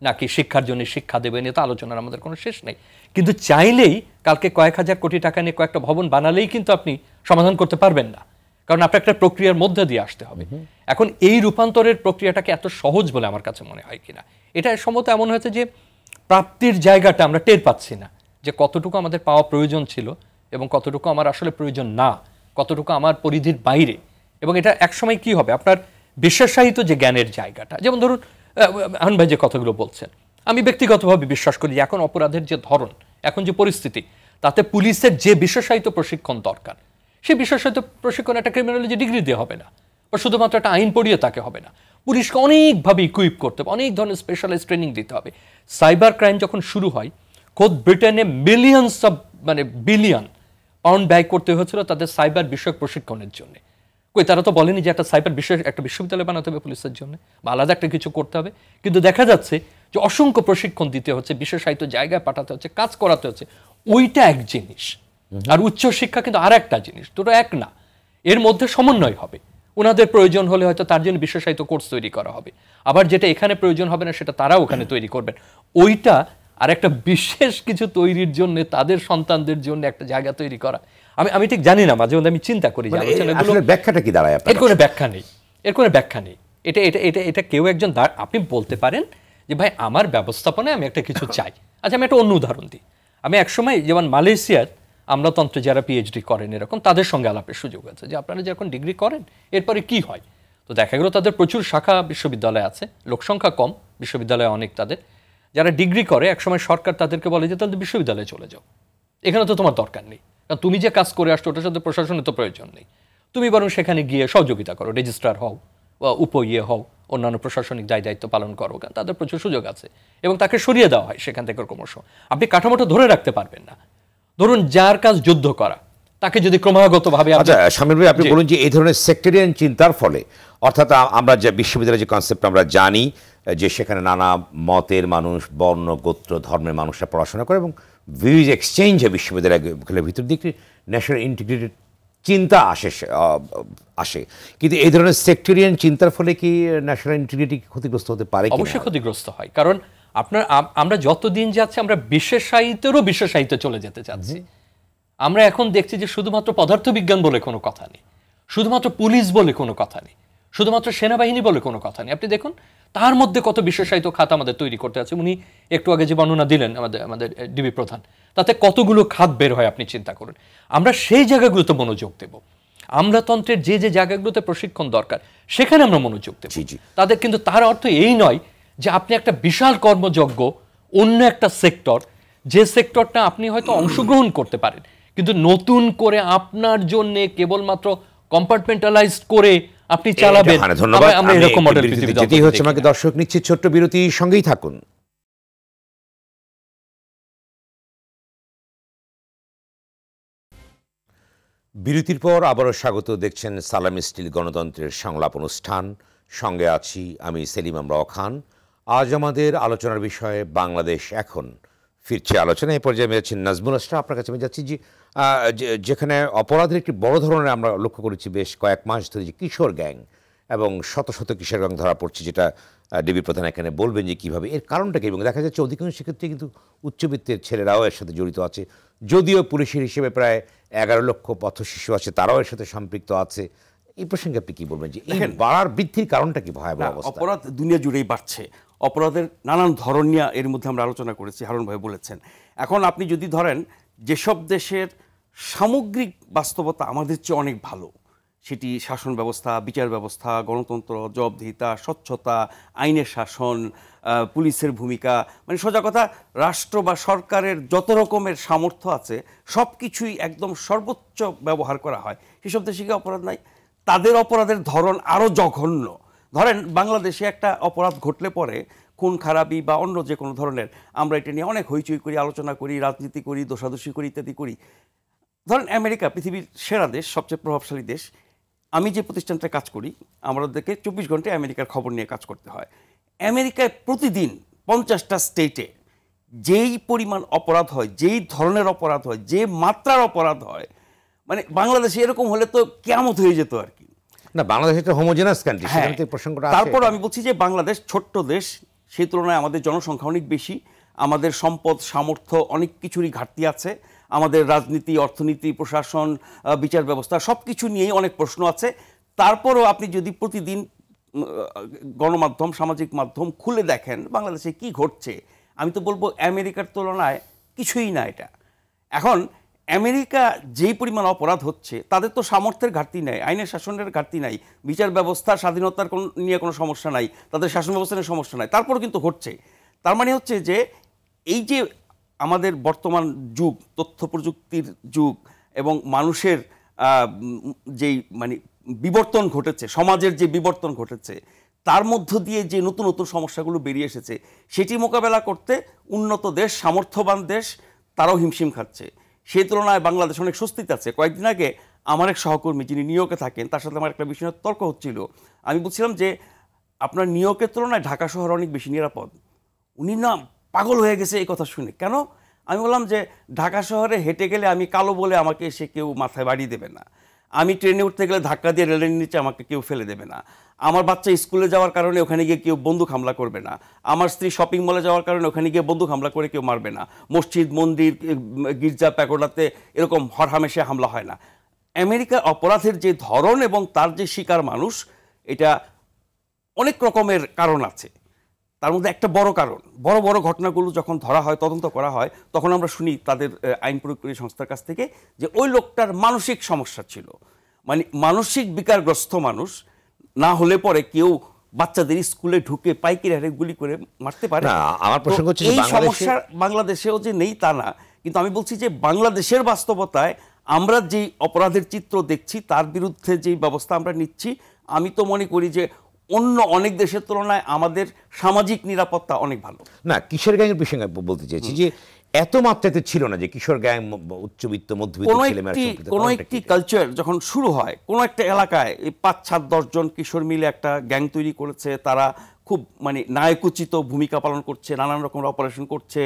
নাকি শিক্ষার জন্য শিক্ষা দেবে নিয়ে তো আলোচনার আমাদের কোনো শেষ নেই কিন্তু চাইলেই কালকে কয়েক হাজার কোটি টাকা নিয়ে কয়েকটা ভবন বানালেই কিন্তু আপনি সমাধান করতে পারবেন না কারণ আপনার একটা প্রক্রিয়ার মধ্যে দিয়ে আসতে হবে এখন এই রূপান্তরের প্রক্রিয়াটাকে এত সহজ বলে আমার কাছে মনে হয় কিনা এটা সম্ভবত এমন হয়েছে যে প্রাপ্তির জায়গাটা আমরা টের পাচ্ছি না যে কতটুকু আমাদের পাওয়া প্রয়োজন ছিল এবং কতটুকু আমার আসলে প্রয়োজন না কতটুকু আমার পরিধির বাইরে এবং এটা একসময় কি হবে আপনার বিশ্বাসায়িত যে জ্ঞানের জায়গাটা যেমন ধরুন আহন ভাই যে কথাগুলো বলছেন আমি ব্যক্তিগতভাবে বিশ্বাস করি এখন অপরাধের যে ধরন এখন যে পরিস্থিতি তাতে পুলিশের যে বিশেষায়িত প্রশিক্ষণ দরকার সেই বিশেষায়িত প্রশিক্ষণ একটা ক্রিমিনোলজি ডিগ্রি দিয়ে হবে না বা শুধুমাত্র একটা আইন পড়িয়ে তাকে হবে না পুলিশকে অনেকভাবে ইকুইপ করতে হবে অনেক ধরনের স্পেশালাইজ ট্রেনিং দিতে হবে সাইবার ক্রাইম যখন শুরু হয় খোদ ব্রিটেনে মিলিয়নস অব মানে বিলিয়ন পাউন্ড ব্যয় করতে হয়েছিল তাদের সাইবার বিষয়ক প্রশিক্ষণের জন্য কই তারা তো বলেনি যে একটা সাইবার বিশ্ব একটা বিশ্ববিদ্যালয় বানাতে হবে পুলিশের জন্য বা আলাদা একটা কিছু করতে হবে কিন্তু দেখা যাচ্ছে যে অসংখ্য প্রশিক্ষণ দিতে হচ্ছে বিশেষায়িত জায়গায় পাঠাতে হচ্ছে কাজ করাতে হচ্ছে ওইটা এক জিনিস আর উচ্চশিক্ষা কিন্তু আর একটা জিনিস দুটো এক না এর মধ্যে সমন্বয় হবে ওনাদের প্রয়োজন হলে হয়তো তার জন্য বিশেষায়িত কোর্স তৈরি করা হবে আবার যেটা এখানে প্রয়োজন হবে না সেটা তারা ওখানে তৈরি করবেন ওইটা আর একটা বিশেষ কিছু তৈরির জন্য তাদের সন্তানদের জন্য একটা জায়গা তৈরি করা আমি আমি ঠিক জানি না মাঝে মধ্যে আমি চিন্তা করি মানে ব্যাখ্যাটা কি দাঁড়ায় এর কোনো ব্যাখ্যা নেই এর কোনো ব্যাখ্যা নেই এটা এটা এটা এটা কেউ একজন আপনি বলতে পারেন যে ভাই আমার ব্যবস্থাপনায় আমি একটা কিছু চাই আচ্ছা আমি একটা অন্য উদাহরণ দিই আমি একসময় যেমন মালয়েশিয়ার আমলাতন্ত্রে যারা পিএইচডি করেন এরকম তাদের সঙ্গে আলাপের সুযোগ আছে যে আপনারা যখন ডিগ্রি করেন এরপরে কি হয় তো দেখা গেল তাদের প্রচুর শাখা বিশ্ববিদ্যালয় আছে লোকসংখ্যা কম বিশ্ববিদ্যালয় অনেক তাদের যারা ডিগ্রি করে একসময় সরকার তাদেরকে বলে যে তাদের বিশ্ববিদ্যালয়ে চলে যাও এখানে তো তোমার দরকার নেই কারণ তুমি যে কাজ করে আসছো ওটার সাথে প্রশাসনের তো প্রয়োজন নেই তুমি বরং সেখানে গিয়ে সহযোগিতা করো রেজিস্ট্রার হও বা উপ ইয়ে হও অন্যান্য প্রশাসনিক দায় দায়িত্ব পালন করো কারণ তাদের প্রচুর সুযোগ আছে এবং তাকে সরিয়ে দেওয়া হয় সেখান থেকে ক্রমশ আপনি কাঠামোটা ধরে রাখতে পারবেন না ধরুন যার কাজ যুদ্ধ করা তাকে যদি ক্রমাগতভাবে আচ্ছা স্বামীর ভাই আপনি বলুন যে এই ধরনের সেক্টেরিয়ান চিন্তার ফলে অর্থাৎ আমরা যে বিশ্ববিদ্যালয়ের যে কনসেপ্ট আমরা জানি যে সেখানে নানা মতের মানুষ বর্ণ গোত্র ধর্মের মানুষরা পড়াশোনা করে এবং ভিউজ এক্সচেঞ্জ হয় বিশ্ববিদ্যালয়ের ভিতর দিকে ন্যাশনাল ইন্টিগ্রেটেড চিন্তা আসে আসে কিন্তু এই ধরনের সেক্টরিয়ান চিন্তার ফলে কি ন্যাশনাল ইন্টিগ্রিটি ক্ষতিগ্রস্ত হতে পারে অবশ্যই ক্ষতিগ্রস্ত হয় কারণ আপনার আমরা যতদিন দিন যাচ্ছে আমরা বিশ্বসাহিত্যেরও সাহিত্যেরও চলে যেতে চাচ্ছি আমরা এখন দেখছি যে শুধুমাত্র পদার্থবিজ্ঞান বলে কোনো কথা নেই শুধুমাত্র পুলিশ বলে কোনো কথা নেই শুধুমাত্র সেনাবাহিনী বলে কোনো কথা নেই আপনি দেখুন তার মধ্যে কত বিশেষায়িত খাত আমাদের তৈরি করতে আছে উনি একটু আগে যে বর্ণনা দিলেন আমাদের আমাদের ডিবি প্রধান তাতে কতগুলো খাত বের হয় আপনি চিন্তা করুন আমরা সেই জায়গাগুলোতে মনোযোগ দেব আমলাতন্ত্রের যে যে জায়গাগুলোতে প্রশিক্ষণ দরকার সেখানে আমরা মনোযোগ দেব তাদের কিন্তু তার অর্থ এই নয় যে আপনি একটা বিশাল কর্মযজ্ঞ অন্য একটা সেক্টর যে সেক্টরটা আপনি হয়তো অংশগ্রহণ করতে পারেন কিন্তু নতুন করে আপনার জন্যে কেবলমাত্র কম্পার্টমেন্টালাইজড করে আপনি চালাবেন ধন্যবাদ আমরা এরকম মডেল যেটি হচ্ছে আমাকে দর্শক নিচ্ছে ছোট্ট বিরতি সঙ্গেই থাকুন বিরতির পর আবারও স্বাগত দেখছেন সালাম স্টিল গণতন্ত্রের সংলাপ অনুষ্ঠান সঙ্গে আছি আমি সেলিম আমরাও খান আজ আমাদের আলোচনার বিষয়ে বাংলাদেশ এখন ফিরছে আলোচনা এই পর্যায়ে আমি যাচ্ছি নাজমুল আসলাম আপনার কাছে আমি যাচ্ছি যে যেখানে অপরাধের একটি বড় ধরনের আমরা লক্ষ্য করেছি বেশ কয়েক মাস ধরে যে কিশোর গ্যাং এবং শত শত কিশোর গ্যাং ধরা পড়ছে যেটা ডিবি প্রধান এখানে বলবেন যে কীভাবে এর কারণটা কী এবং দেখা যাচ্ছে অধিকাংশ ক্ষেত্রে কিন্তু উচ্চবিত্তের ছেলেরাও এর সাথে জড়িত আছে যদিও পুলিশের হিসেবে প্রায় এগারো লক্ষ পথ শিশু আছে তারাও এর সাথে সম্পৃক্ত আছে এই প্রসঙ্গে আপনি কি বলবেন যে বাড়ার বৃদ্ধির কারণটা কি ভয়াবহ অপরাধ দুনিয়া জুড়েই বাড়ছে অপরাধের নানান ধরন নিয়ে এর মধ্যে আমরা আলোচনা করেছি হারুন ভাই বলেছেন এখন আপনি যদি ধরেন যেসব দেশের সামগ্রিক বাস্তবতা আমাদের চেয়ে অনেক ভালো সেটি শাসন ব্যবস্থা বিচার ব্যবস্থা গণতন্ত্র জবাবদিহিতা স্বচ্ছতা আইনের শাসন পুলিশের ভূমিকা মানে সোজা কথা রাষ্ট্র বা সরকারের যত রকমের সামর্থ্য আছে সব কিছুই একদম সর্বোচ্চ ব্যবহার করা হয় সেসব দেশে কি অপরাধ নাই তাদের অপরাধের ধরন আরও জঘন্য ধরেন বাংলাদেশে একটা অপরাধ ঘটলে পরে খুন খারাপি বা অন্য যে কোনো ধরনের আমরা এটা নিয়ে অনেক হইচই করি আলোচনা করি রাজনীতি করি দোষাদোষি করি ইত্যাদি করি ধরেন আমেরিকা পৃথিবীর সেরা দেশ সবচেয়ে প্রভাবশালী দেশ আমি যে প্রতিষ্ঠানটা কাজ করি আমাদেরকে চব্বিশ ঘন্টায় আমেরিকার খবর নিয়ে কাজ করতে হয় আমেরিকায় প্রতিদিন পঞ্চাশটা স্টেটে যেই পরিমাণ অপরাধ হয় যেই ধরনের অপরাধ হয় যে মাত্রার অপরাধ হয় মানে বাংলাদেশে এরকম হলে তো কেমত হয়ে যেত আর কি না বাংলাদেশ একটা হোমোজেনাস কান্ট্রি সেখানে হ্যাঁ। প্রসঙ্গটা তারপর আমি বলছি যে বাংলাদেশ ছোট্ট দেশ সেই তুলনায় আমাদের জনসংখ্যা অনেক বেশি আমাদের সম্পদ সামর্থ্য অনেক কিছুরই ঘাটতি আছে আমাদের রাজনীতি অর্থনীতি প্রশাসন বিচার ব্যবস্থা সব কিছু নিয়েই অনেক প্রশ্ন আছে তারপরও আপনি যদি প্রতিদিন গণমাধ্যম সামাজিক মাধ্যম খুলে দেখেন বাংলাদেশে কি ঘটছে আমি তো বলবো আমেরিকার তুলনায় কিছুই না এটা এখন আমেরিকা যেই পরিমাণ অপরাধ হচ্ছে তাদের তো সামর্থ্যের ঘাটতি নাই আইনের শাসনের ঘাটতি নাই বিচার ব্যবস্থা স্বাধীনতার কোন নিয়ে কোনো সমস্যা নাই তাদের শাসন ব্যবস্থা নিয়ে সমস্যা নাই তারপর কিন্তু হচ্ছে তার মানে হচ্ছে যে এই যে আমাদের বর্তমান যুগ তথ্য প্রযুক্তির যুগ এবং মানুষের যেই মানে বিবর্তন ঘটেছে সমাজের যে বিবর্তন ঘটেছে তার মধ্য দিয়ে যে নতুন নতুন সমস্যাগুলো বেরিয়ে এসেছে সেটি মোকাবেলা করতে উন্নত দেশ সামর্থ্যবান দেশ তারাও হিমশিম খাচ্ছে সেই তুলনায় বাংলাদেশ অনেক স্বস্তিতে আছে কয়েকদিন আগে আমার এক সহকর্মী যিনি নিয়োগে থাকেন তার সাথে আমার একটা বিষয় তর্ক হচ্ছিল আমি বলছিলাম যে আপনার নিয়োগের তুলনায় ঢাকা শহর অনেক বেশি নিরাপদ উনি না পাগল হয়ে গেছে এই কথা শুনে কেন আমি বললাম যে ঢাকা শহরে হেঁটে গেলে আমি কালো বলে আমাকে এসে কেউ মাথায় বাড়ি দেবে না আমি ট্রেনে উঠতে গেলে ধাক্কা দিয়ে রেলের নিচে আমাকে কেউ ফেলে দেবে না আমার বাচ্চা স্কুলে যাওয়ার কারণে ওখানে গিয়ে কেউ বন্দুক হামলা করবে না আমার স্ত্রী শপিং মলে যাওয়ার কারণে ওখানে গিয়ে বন্দুক হামলা করে কেউ মারবে না মসজিদ মন্দির গির্জা প্যাকোড়াতে এরকম হরহামেশে হামলা হয় না আমেরিকার অপরাধের যে ধরন এবং তার যে শিকার মানুষ এটা অনেক রকমের কারণ আছে তার মধ্যে একটা বড় কারণ বড় বড় ঘটনাগুলো যখন ধরা হয় তদন্ত করা হয় তখন আমরা শুনি তাদের আইন প্রয়োগকারী সংস্থার কাছ থেকে যে ওই লোকটার মানসিক সমস্যা ছিল মানে মানসিক বিকারগ্রস্ত মানুষ না হলে পরে কেউ বাচ্চাদের স্কুলে ঢুকে পাইকারি হারে গুলি করে মারতে পারে আমার প্রসঙ্গ হচ্ছে এই সমস্যা বাংলাদেশেও যে নেই তা না কিন্তু আমি বলছি যে বাংলাদেশের বাস্তবতায় আমরা যেই অপরাধের চিত্র দেখছি তার বিরুদ্ধে যেই ব্যবস্থা আমরা নিচ্ছি আমি তো মনে করি যে অন্য অনেক দেশের তুলনায় আমাদের সামাজিক নিরাপত্তা অনেক ভালো না কিশোর গ্যাংয়ের বিষয়ে বলতে চাইছি যে এত মাত্রাতে ছিল না যে কিশোর গ্যাং উচ্চবিত্ত মধ্যবিত্ত কোনো একটি কালচার যখন শুরু হয় কোনো একটা এলাকায় এই পাঁচ সাত দশজন কিশোর মিলে একটা গ্যাং তৈরি করেছে তারা খুব মানে নায়কোচিত ভূমিকা পালন করছে নানান রকমের অপারেশন করছে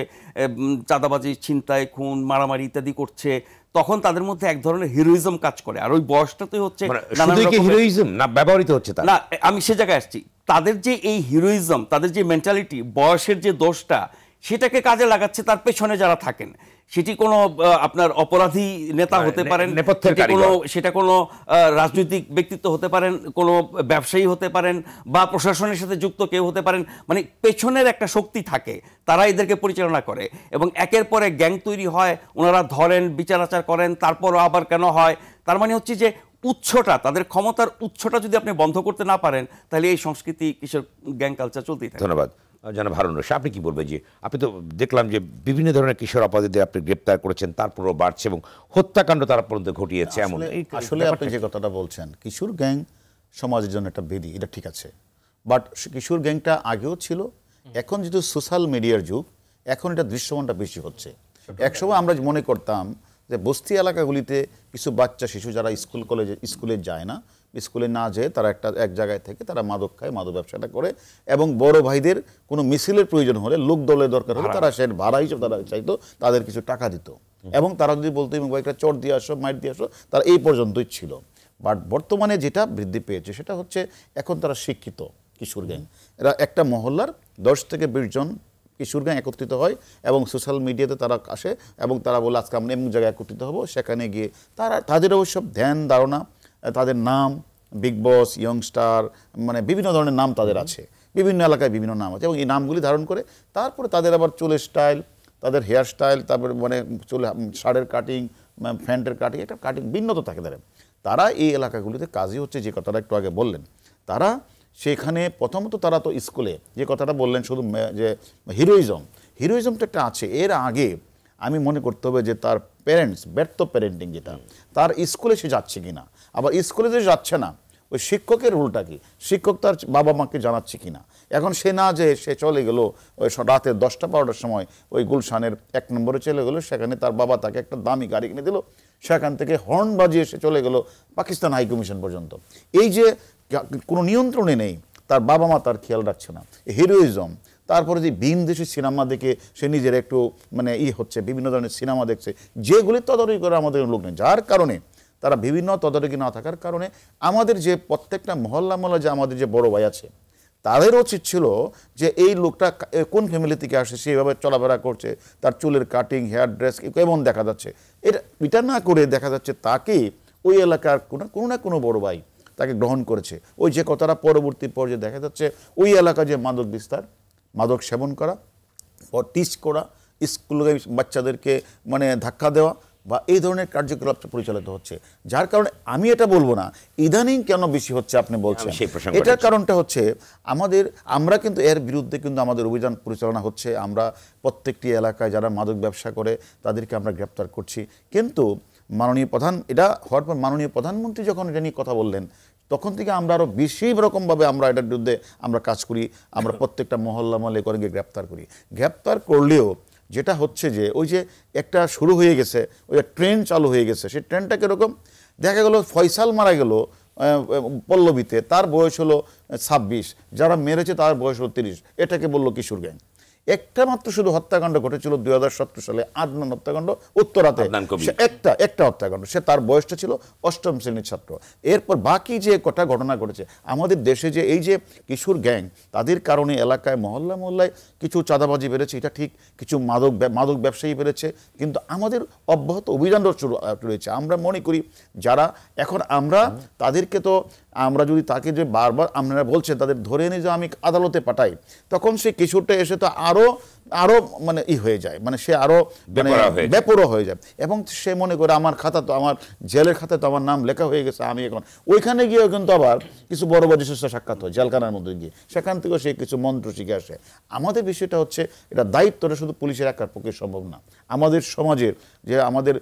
চাঁদাবাজি ছিনতাই খুন মারামারি ইত্যাদি করছে তখন তাদের মধ্যে এক ধরনের হিরোইজম কাজ করে আর ওই বয়সটাতেই হচ্ছে মানে হিরোইজম না ব্যবহৃত হচ্ছে না আমি সে জায়গায় আসছি তাদের যে এই হিরোইজম তাদের যে মেন্টালিটি বয়সের যে দোষটা সেটাকে কাজে লাগাচ্ছে তার পেছনে যারা থাকেন সেটি কোনো আপনার অপরাধী নেতা হতে পারেন কোনো সেটা কোনো রাজনৈতিক ব্যক্তিত্ব হতে পারেন কোনো ব্যবসায়ী হতে পারেন বা প্রশাসনের সাথে যুক্ত কেউ হতে পারেন মানে পেছনের একটা শক্তি থাকে তারা এদেরকে পরিচালনা করে এবং একের পরে গ্যাং তৈরি হয় ওনারা ধরেন বিচার আচার করেন তারপরও আবার কেন হয় তার মানে হচ্ছে যে উৎসটা তাদের ক্ষমতার উৎসটা যদি আপনি বন্ধ করতে না পারেন তাহলে এই সংস্কৃতি কিশোর গ্যাং কালচার চলতেই থাকে ধন্যবাদ জনাব হারুন রশিদ আপনি কি বলবেন যে আপনি তো দেখলাম যে বিভিন্ন ধরনের কিশোর অপরাধীদের আপনি গ্রেপ্তার করেছেন তারপরও বাড়ছে এবং হত্যাকাণ্ড তারা পর্যন্ত ঘটিয়েছে এমন আসলে আপনি যে কথাটা বলছেন কিশোর গ্যাং সমাজের জন্য একটা বেদি এটা ঠিক আছে বাট কিশোর গ্যাংটা আগেও ছিল এখন যেহেতু সোশ্যাল মিডিয়ার যুগ এখন এটা দৃশ্যমানটা বেশি হচ্ছে একসময় আমরা মনে করতাম যে বস্তি এলাকাগুলিতে কিছু বাচ্চা শিশু যারা স্কুল কলেজে স্কুলে যায় না স্কুলে না যেয়ে তারা একটা এক জায়গায় থেকে তারা মাদক খায় মাদক ব্যবসাটা করে এবং বড় ভাইদের কোনো মিছিলের প্রয়োজন হলে লোক দলের দরকার হলে তারা সে ভাড়া হিসেবে তারা চাইতো তাদের কিছু টাকা দিত এবং তারা যদি বলতো এবং একটা চট দিয়ে আসো মাইট দিয়ে আসো তারা এই পর্যন্তই ছিল বাট বর্তমানে যেটা বৃদ্ধি পেয়েছে সেটা হচ্ছে এখন তারা শিক্ষিত কিশোর গ্যাং এরা একটা মহল্লার দশ থেকে বিশ জন কিশোর গ্যাং একত্রিত হয় এবং সোশ্যাল মিডিয়াতে তারা আসে এবং তারা বলে আজকে আমরা এমন জায়গায় একত্রিত হব সেখানে গিয়ে তারা তাদের অবশ্য ধ্যান ধারণা তাদের নাম বিগ বস ইয়ংস্টার মানে বিভিন্ন ধরনের নাম তাদের আছে বিভিন্ন এলাকায় বিভিন্ন নাম আছে এবং এই নামগুলি ধারণ করে তারপরে তাদের আবার চুলের স্টাইল তাদের হেয়ার স্টাইল তারপরে মানে চুল শাড়ের কাটিং ফ্যান্টের কাটিং একটা কাটিং ভিন্নত থাকে তাদের তারা এই এলাকাগুলিতে কাজই হচ্ছে যে কথাটা একটু আগে বললেন তারা সেখানে প্রথমত তারা তো স্কুলে যে কথাটা বললেন শুধু যে হিরোইজম হিরোইজম তো একটা আছে এর আগে আমি মনে করতে হবে যে তার প্যারেন্টস ব্যর্থ প্যারেন্টিং যেটা তার স্কুলে সে যাচ্ছে কিনা আবার স্কুলে যদি যাচ্ছে না ওই শিক্ষকের রুলটা কি শিক্ষক তার বাবা মাকে জানাচ্ছে কি না এখন সে না যে সে চলে গেল ওই রাতের দশটা বারোটার সময় ওই গুলশানের এক নম্বরে চলে গেলো সেখানে তার বাবা তাকে একটা দামি গাড়ি কিনে দিল সেখান থেকে হর্ন বাজিয়ে সে চলে গেল পাকিস্তান হাইকমিশন পর্যন্ত এই যে কোনো নিয়ন্ত্রণে নেই তার বাবা মা তার খেয়াল রাখছে না হিরোইজম তারপরে যে ভিন দেশি সিনেমা দেখে সে নিজের একটু মানে ই হচ্ছে বিভিন্ন ধরনের সিনেমা দেখছে যেগুলি তদারকি করে আমাদের লোক নেই যার কারণে তারা বিভিন্ন তদারকি না থাকার কারণে আমাদের যে প্রত্যেকটা মহল্লা মহল্লা যে আমাদের যে বড় ভাই আছে তাদের উচিত ছিল যে এই লোকটা কোন ফ্যামিলি থেকে আসে সেইভাবে চলাফেরা করছে তার চুলের কাটিং হেয়ার ড্রেস কেমন দেখা যাচ্ছে এটা এটা না করে দেখা যাচ্ছে তাকে ওই এলাকার কোনো কোনো না কোনো বড় ভাই তাকে গ্রহণ করেছে ওই যে কথাটা পরবর্তী পর্যায়ে দেখা যাচ্ছে ওই এলাকা যে মাদক বিস্তার মাদক সেবন করা টিচ করা স্কুলে বাচ্চাদেরকে মানে ধাক্কা দেওয়া বা এই ধরনের কার্যকলাপ পরিচালিত হচ্ছে যার কারণে আমি এটা বলবো না ইদানিং কেন বেশি হচ্ছে আপনি বলছেন এটার কারণটা হচ্ছে আমাদের আমরা কিন্তু এর বিরুদ্ধে কিন্তু আমাদের অভিযান পরিচালনা হচ্ছে আমরা প্রত্যেকটি এলাকায় যারা মাদক ব্যবসা করে তাদেরকে আমরা গ্রেপ্তার করছি কিন্তু মাননীয় প্রধান এটা হওয়ার পর মাননীয় প্রধানমন্ত্রী যখন এটা নিয়ে কথা বললেন তখন থেকে আমরা আরও বেশি রকমভাবে আমরা এটার বিরুদ্ধে আমরা কাজ করি আমরা প্রত্যেকটা মহল্লা মহলে করে গিয়ে গ্রেপ্তার করি গ্রেপ্তার করলেও যেটা হচ্ছে যে ওই যে একটা শুরু হয়ে গেছে ওই যে ট্রেন চালু হয়ে গেছে সেই ট্রেনটা কীরকম দেখা গেল ফয়সাল মারা গেল পল্লবীতে তার বয়স হলো ছাব্বিশ যারা মেরেছে তার বয়স হলো তিরিশ এটাকে বললো কিশোর গ্যাং একটা মাত্র শুধু হত্যাকাণ্ড ঘটেছিল দুই সালে আদনান হত্যাকাণ্ড উত্তরাতে একটা একটা হত্যাকাণ্ড সে তার বয়সটা ছিল অষ্টম শ্রেণীর ছাত্র এরপর বাকি যে কটা ঘটনা ঘটেছে আমাদের দেশে যে এই যে কিশোর গ্যাং তাদের কারণে এলাকায় মহল্লা মহল্লায় কিছু চাঁদাবাজি বেড়েছে এটা ঠিক কিছু মাদক মাদক ব্যবসায়ী বেড়েছে কিন্তু আমাদের অব্যাহত অভিযান রয়েছে আমরা মনে করি যারা এখন আমরা তাদেরকে তো আমরা যদি তাকে যে বারবার আপনারা বলছেন তাদের ধরে এনে যে আমি আদালতে পাঠাই তখন সে কিশোরটা এসে তো আরও আরও মানে ই হয়ে যায় মানে সে আরও মানে ব্যাপরও হয়ে যায় এবং সে মনে করে আমার খাতা তো আমার জেলের খাতা তো আমার নাম লেখা হয়ে গেছে আমি এখন ওইখানে গিয়েও কিন্তু আবার কিছু বড় বড় শিষ্য সাক্ষাৎ হয় জেলখানার মধ্যে গিয়ে সেখান থেকেও সে কিছু মন্ত্র শিখে আসে আমাদের বিষয়টা হচ্ছে এটা দায়িত্বটা শুধু পুলিশের একার পক্ষে সম্ভব না আমাদের সমাজের যে আমাদের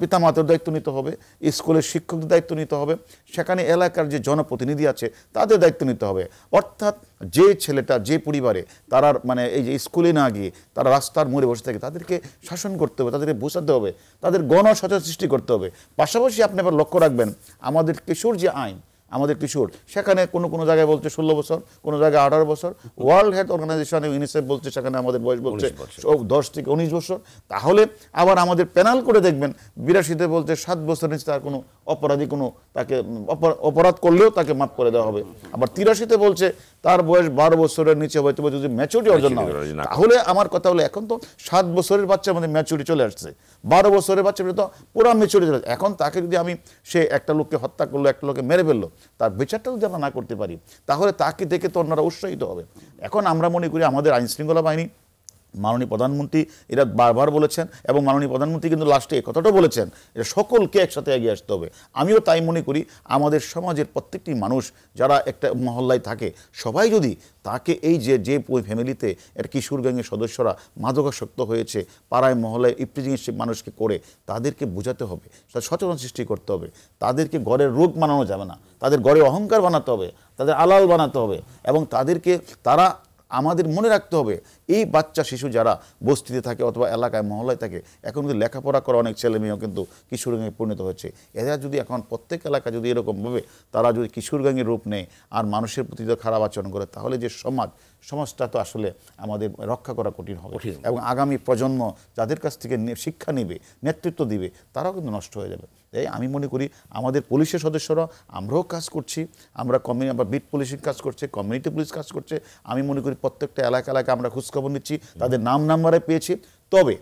পিতামাতার দায়িত্ব নিতে হবে স্কুলের শিক্ষকদের দায়িত্ব নিতে হবে সেখানে এলাকার যে জনপ্রতিনিধি আছে তাদের দায়িত্ব নিতে হবে অর্থাৎ যে ছেলেটা যে পরিবারে তারা মানে এই যে স্কুলে না গিয়ে তারা রাস্তার মোড়ে বসে থাকে তাদেরকে শাসন করতে হবে তাদেরকে বোঝাতে হবে তাদের গণসচেতন সৃষ্টি করতে হবে পাশাপাশি আপনি আবার লক্ষ্য রাখবেন আমাদের কিশোর যে আইন আমাদের কিশোর সেখানে কোনো কোনো জায়গায় বলছে ষোলো বছর কোনো জায়গায় আঠারো বছর ওয়ার্ল্ড হেলথ অর্গানাইজেশন ইউনিসেফ বলছে সেখানে আমাদের বয়স বলছে দশ থেকে উনিশ বছর তাহলে আবার আমাদের প্যানাল করে দেখবেন বিরাশিতে বলছে সাত বছর নিচে তার কোনো অপরাধী কোনো তাকে অপরাধ করলেও তাকে মাফ করে দেওয়া হবে আবার তিরাশিতে বলছে তার বয়স বারো বছরের নিচে হয়তো যদি ম্যাচুরিটি অর্জন না তাহলে আমার কথা হলো এখন তো সাত বছরের বাচ্চা আমাদের ম্যাচুরিটি চলে আসছে বারো বছরের বাচ্চা তো পুরা ম্যাচুরিটি চলে এখন তাকে যদি আমি সে একটা লোককে হত্যা করলো একটা লোককে মেরে ফেললো তার বিচারটাও যারা না করতে পারি তাহলে তাকে দেখে তো অন্যরা উৎসাহিত হবে এখন আমরা মনে করি আমাদের আইনশৃঙ্খলা বাহিনী মাননীয় প্রধানমন্ত্রী এরা বারবার বলেছেন এবং মাননীয় প্রধানমন্ত্রী কিন্তু লাস্টে এই কথাটাও বলেছেন এটা সকলকে একসাথে এগিয়ে আসতে হবে আমিও তাই মনে করি আমাদের সমাজের প্রত্যেকটি মানুষ যারা একটা মহল্লায় থাকে সবাই যদি তাকে এই যে যে ফ্যামিলিতে এর কিশোর গ্যাংয়ের সদস্যরা মাদকাসক্ত হয়েছে পাড়ায় মহলায় ইপ্রিজিংশিপ মানুষকে করে তাদেরকে বোঝাতে হবে তাদের সচেতন সৃষ্টি করতে হবে তাদেরকে গড়ের রোগ বানানো যাবে না তাদের গড়ে অহংকার বানাতে হবে তাদের আলাল বানাতে হবে এবং তাদেরকে তারা আমাদের মনে রাখতে হবে এই বাচ্চা শিশু যারা বস্তিতে থাকে অথবা এলাকায় মহলায় থাকে এখন কিন্তু লেখাপড়া করা অনেক ছেলে মেয়েও কিন্তু কিশোরগঞ্জে পরিণত হচ্ছে এরা যদি এখন প্রত্যেক এলাকা যদি এরকমভাবে তারা যদি কিশোরগঞ্জের রূপ নেয় আর মানুষের প্রতি যদি খারাপ আচরণ করে তাহলে যে সমাজ সমাজটা তো আসলে আমাদের রক্ষা করা কঠিন হবে এবং আগামী প্রজন্ম যাদের কাছ থেকে শিক্ষা নেবে নেতৃত্ব দিবে তারাও কিন্তু নষ্ট হয়ে যাবে তাই আমি মনে করি আমাদের পুলিশের সদস্যরা আমরাও কাজ করছি আমরা কমিউনি আমরা বিট পুলিশের কাজ করছে কমিউনিটি পুলিশ কাজ করছে আমি মনে করি প্রত্যেকটা এলাকা এলাকায় আমরা খুঁজ খবর নিচ্ছি তাদের নাম নাম্বারে পেয়েছি তবে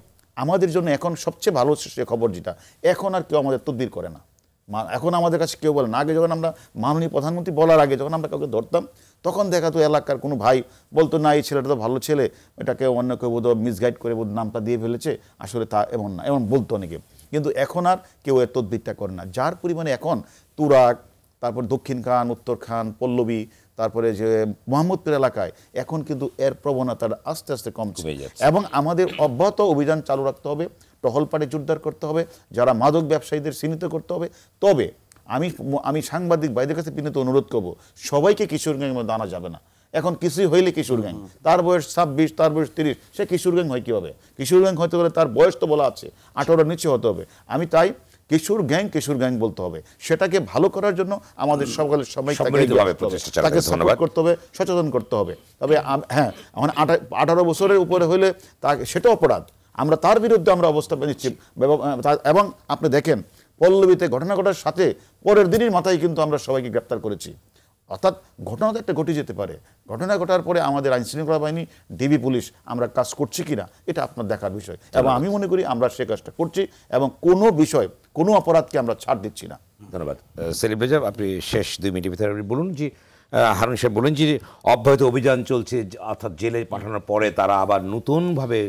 আমাদের জন্য এখন সবচেয়ে ভালো সে খবর যেটা এখন আর কেউ আমাদের তদ্বির করে না এখন আমাদের কাছে কেউ বলে না আগে যখন আমরা মাননীয় প্রধানমন্ত্রী বলার আগে যখন আমরা কাউকে ধরতাম তখন দেখাতো এলাকার কোনো ভাই বলতো না এই ছেলেটা তো ভালো ছেলে এটাকে অন্য কেউ বোধ মিসগাইড করে বোধ নামটা দিয়ে ফেলেছে আসলে তা এমন না এমন বলতো অনেকে কিন্তু এখন আর কেউ এর তদ্বিরটা করে না যার পরিমাণে এখন তুরাক তারপর দক্ষিণ খান উত্তর খান পল্লবী তারপরে যে মোহাম্মদপুর এলাকায় এখন কিন্তু এর প্রবণতাটা আস্তে আস্তে কমছে এবং আমাদের অব্যাহত অভিযান চালু রাখতে হবে টহলপাড়ে জোরদার করতে হবে যারা মাদক ব্যবসায়ীদের চিহ্নিত করতে হবে তবে আমি আমি সাংবাদিক বাইদের কাছে বিনীত অনুরোধ করব সবাইকে কিশোর মধ্যে আনা যাবে না এখন কিছুই হইলে কিশোরগঞ্জ তার বয়স ছাব্বিশ তার বয়স তিরিশ সে কিশোরগঞ্জ হয় কীভাবে কিশোরগঞ্জ হতে গেলে তার বয়স তো বলা আছে আঠারোর নিচে হতে হবে আমি তাই কিশোর গ্যাং কিশোর গ্যাং বলতে হবে সেটাকে ভালো করার জন্য আমাদের সকলের সবাই তাকে সাপোর্ট করতে হবে সচেতন করতে হবে তবে হ্যাঁ এখন আঠারো বছরের উপরে হলে তাকে সেটা অপরাধ আমরা তার বিরুদ্ধে আমরা অবস্থা নিচ্ছি এবং আপনি দেখেন পল্লবীতে ঘটনা ঘটার সাথে পরের দিনের মাথায় কিন্তু আমরা সবাইকে গ্রেপ্তার করেছি অর্থাৎ ঘটনা তো একটা ঘটে যেতে পারে ঘটনা ঘটার পরে আমাদের আইন শৃঙ্খলা বাহিনী ডিবি পুলিশ আমরা কাজ করছি কিনা এটা আপনার দেখার বিষয় এবং আমি মনে করি আমরা সে কাজটা করছি এবং কোনো বিষয় কোনো অপরাধকে আমরা ছাড় দিচ্ছি না ধন্যবাদ রেজাব আপনি শেষ দুই মিনিটের ভিতরে আপনি বলুন যে হারুন সাহেব বলুন যে অব্যাহত অভিযান চলছে অর্থাৎ জেলে পাঠানোর পরে তারা আবার নতুনভাবে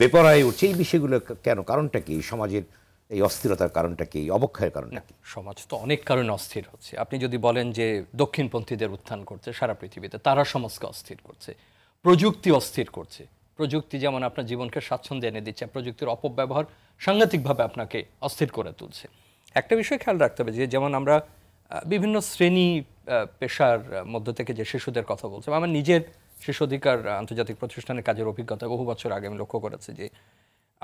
বেপরায় উঠছে এই বিষয়গুলো কেন কারণটা কি সমাজের এই অস্থিরতার কারণটা কি অবক্ষয়ের কারণটা কি সমাজ তো অনেক কারণে অস্থির হচ্ছে আপনি যদি বলেন যে দক্ষিণপন্থীদের উত্থান করছে সারা পৃথিবীতে তারা সমাজকে অস্থির করছে প্রযুক্তি অস্থির করছে প্রযুক্তি যেমন আপনার জীবনকে স্বাচ্ছন্দ্য এনে দিচ্ছে প্রযুক্তির অপব্যবহার সাংঘাতিকভাবে আপনাকে অস্থির করে তুলছে একটা বিষয় খেয়াল রাখতে হবে যে যেমন আমরা বিভিন্ন শ্রেণী পেশার মধ্য থেকে যে শিশুদের কথা বলছি আমার নিজের শিশু অধিকার আন্তর্জাতিক প্রতিষ্ঠানের কাজের অভিজ্ঞতা বহু বছর আগে আমি লক্ষ্য করেছি যে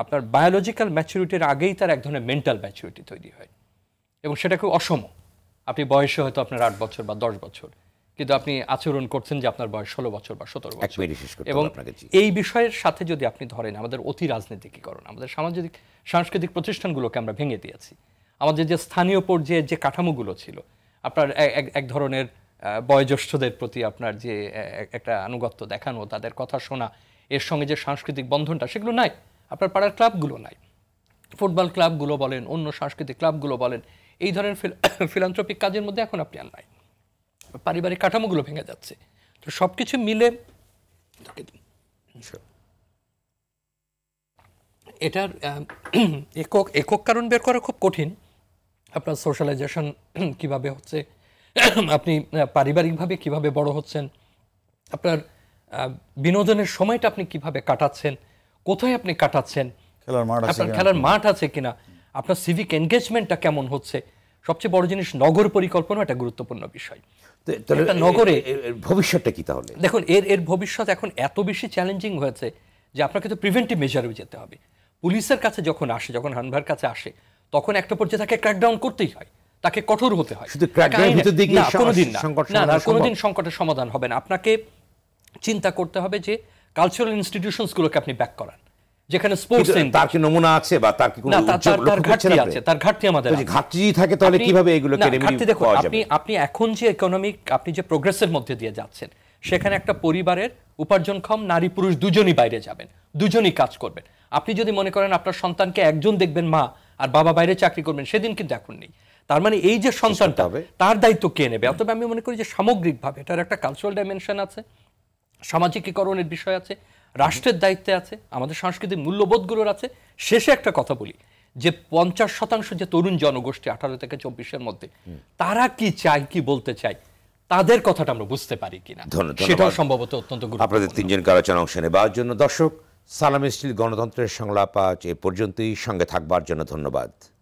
আপনার বায়োলজিক্যাল ম্যাচুরিটির আগেই তার এক ধরনের মেন্টাল ম্যাচুরিটি তৈরি হয় এবং সেটা খুব অসম আপনি বয়সে হয়তো আপনার আট বছর বা দশ বছর কিন্তু আপনি আচরণ করছেন যে আপনার বয়স ষোলো বছর বা সতেরো বছর এবং এই বিষয়ের সাথে যদি আপনি ধরেন আমাদের অতি রাজনীতিকীকরণ আমাদের সামাজিক সাংস্কৃতিক প্রতিষ্ঠানগুলোকে আমরা ভেঙে দিয়েছি আমাদের যে স্থানীয় পর্যায়ে যে কাঠামোগুলো ছিল আপনার এক ধরনের বয়োজ্যেষ্ঠদের প্রতি আপনার যে একটা আনুগত্য দেখানো তাদের কথা শোনা এর সঙ্গে যে সাংস্কৃতিক বন্ধনটা সেগুলো নাই আপনার পাড়ার ক্লাবগুলো নাই ফুটবল ক্লাবগুলো বলেন অন্য সাংস্কৃতিক ক্লাবগুলো বলেন এই ধরনের ফিলান্থ্রপিক কাজের মধ্যে এখন আপনি আর নাই পারিবারিক কাঠামোগুলো ভেঙে যাচ্ছে তো সব কিছু মিলে এটার একক একক কারণ বের করা খুব কঠিন আপনার সোশ্যালাইজেশন কিভাবে হচ্ছে আপনি পারিবারিকভাবে কিভাবে বড় হচ্ছেন আপনার বিনোদনের সময়টা আপনি কিভাবে কাটাচ্ছেন কোথায় আপনি কাটাচ্ছেন খেলার মাঠ আপনার খেলার মাঠ আছে কিনা আপনার সিভিক এনগেজমেন্টটা কেমন হচ্ছে সবচেয়ে বড় জিনিস নগর পরিকল্পনা একটা গুরুত্বপূর্ণ বিষয় নগরে ভবিষ্যৎটা কি তাহলে দেখুন এর এর ভবিষ্যৎ এখন এত বেশি চ্যালেঞ্জিং হয়েছে যে আপনাকে তো প্রিভেন্টিভ মেজারও যেতে হবে পুলিশের কাছে যখন আসে যখন হানভার কাছে আসে তখন একটা পর্যায়ে তাকে ক্র্যাকডাউন করতেই হয় তাকে কঠোর হতে হয় কোনোদিন সংকটের সমাধান হবে না আপনাকে চিন্তা করতে হবে যে কালচারাল ইনস্টিটিউশনসগুলোকে আপনি ব্যাক করেন যেখানে স্পোর্টস তার কি নমুনা আছে বা তার কি কোনো তার ঘাটতি আছে তার ঘাটতি আমাদের আছে ঘাটতি থাকে তাহলে কিভাবে এগুলোকে রেমেডি পাওয়া যাবে আপনি আপনি এখন যে ইকোনমিক আপনি যে প্রোগ্রেসের মধ্যে দিয়ে যাচ্ছেন সেখানে একটা পরিবারের উপার্জনক্ষম নারী পুরুষ দুজনই বাইরে যাবেন দুজনই কাজ করবেন আপনি যদি মনে করেন আপনার সন্তানকে একজন দেখবেন মা আর বাবা বাইরে চাকরি করবেন সেদিন কিন্তু এখন নেই তার মানে এই যে সন্তানটা তার দায়িত্ব কে নেবে অথবা আমি মনে করি যে সামগ্রিকভাবে এটার একটা কালচারাল ডাইমেনশন আছে সামাজিকীকরণের বিষয় আছে রাষ্ট্রের দায়িত্বে আছে আমাদের সাংস্কৃতিক মূল্যবোধগুলোর আছে শেষে একটা কথা বলি যে পঞ্চাশ শতাংশ যে তরুণ জনগোষ্ঠী আঠারো থেকে চব্বিশের মধ্যে তারা কি চায় কি বলতে চায় তাদের কথাটা আমরা বুঝতে পারি কিনা সেটাও সম্ভবত অত্যন্ত আপনাদের তিনজনকে আলোচনা অংশ নেবার জন্য দর্শক সালাম ইসলিল গণতন্ত্রের সংলাপ আজ এ পর্যন্তই সঙ্গে থাকবার জন্য ধন্যবাদ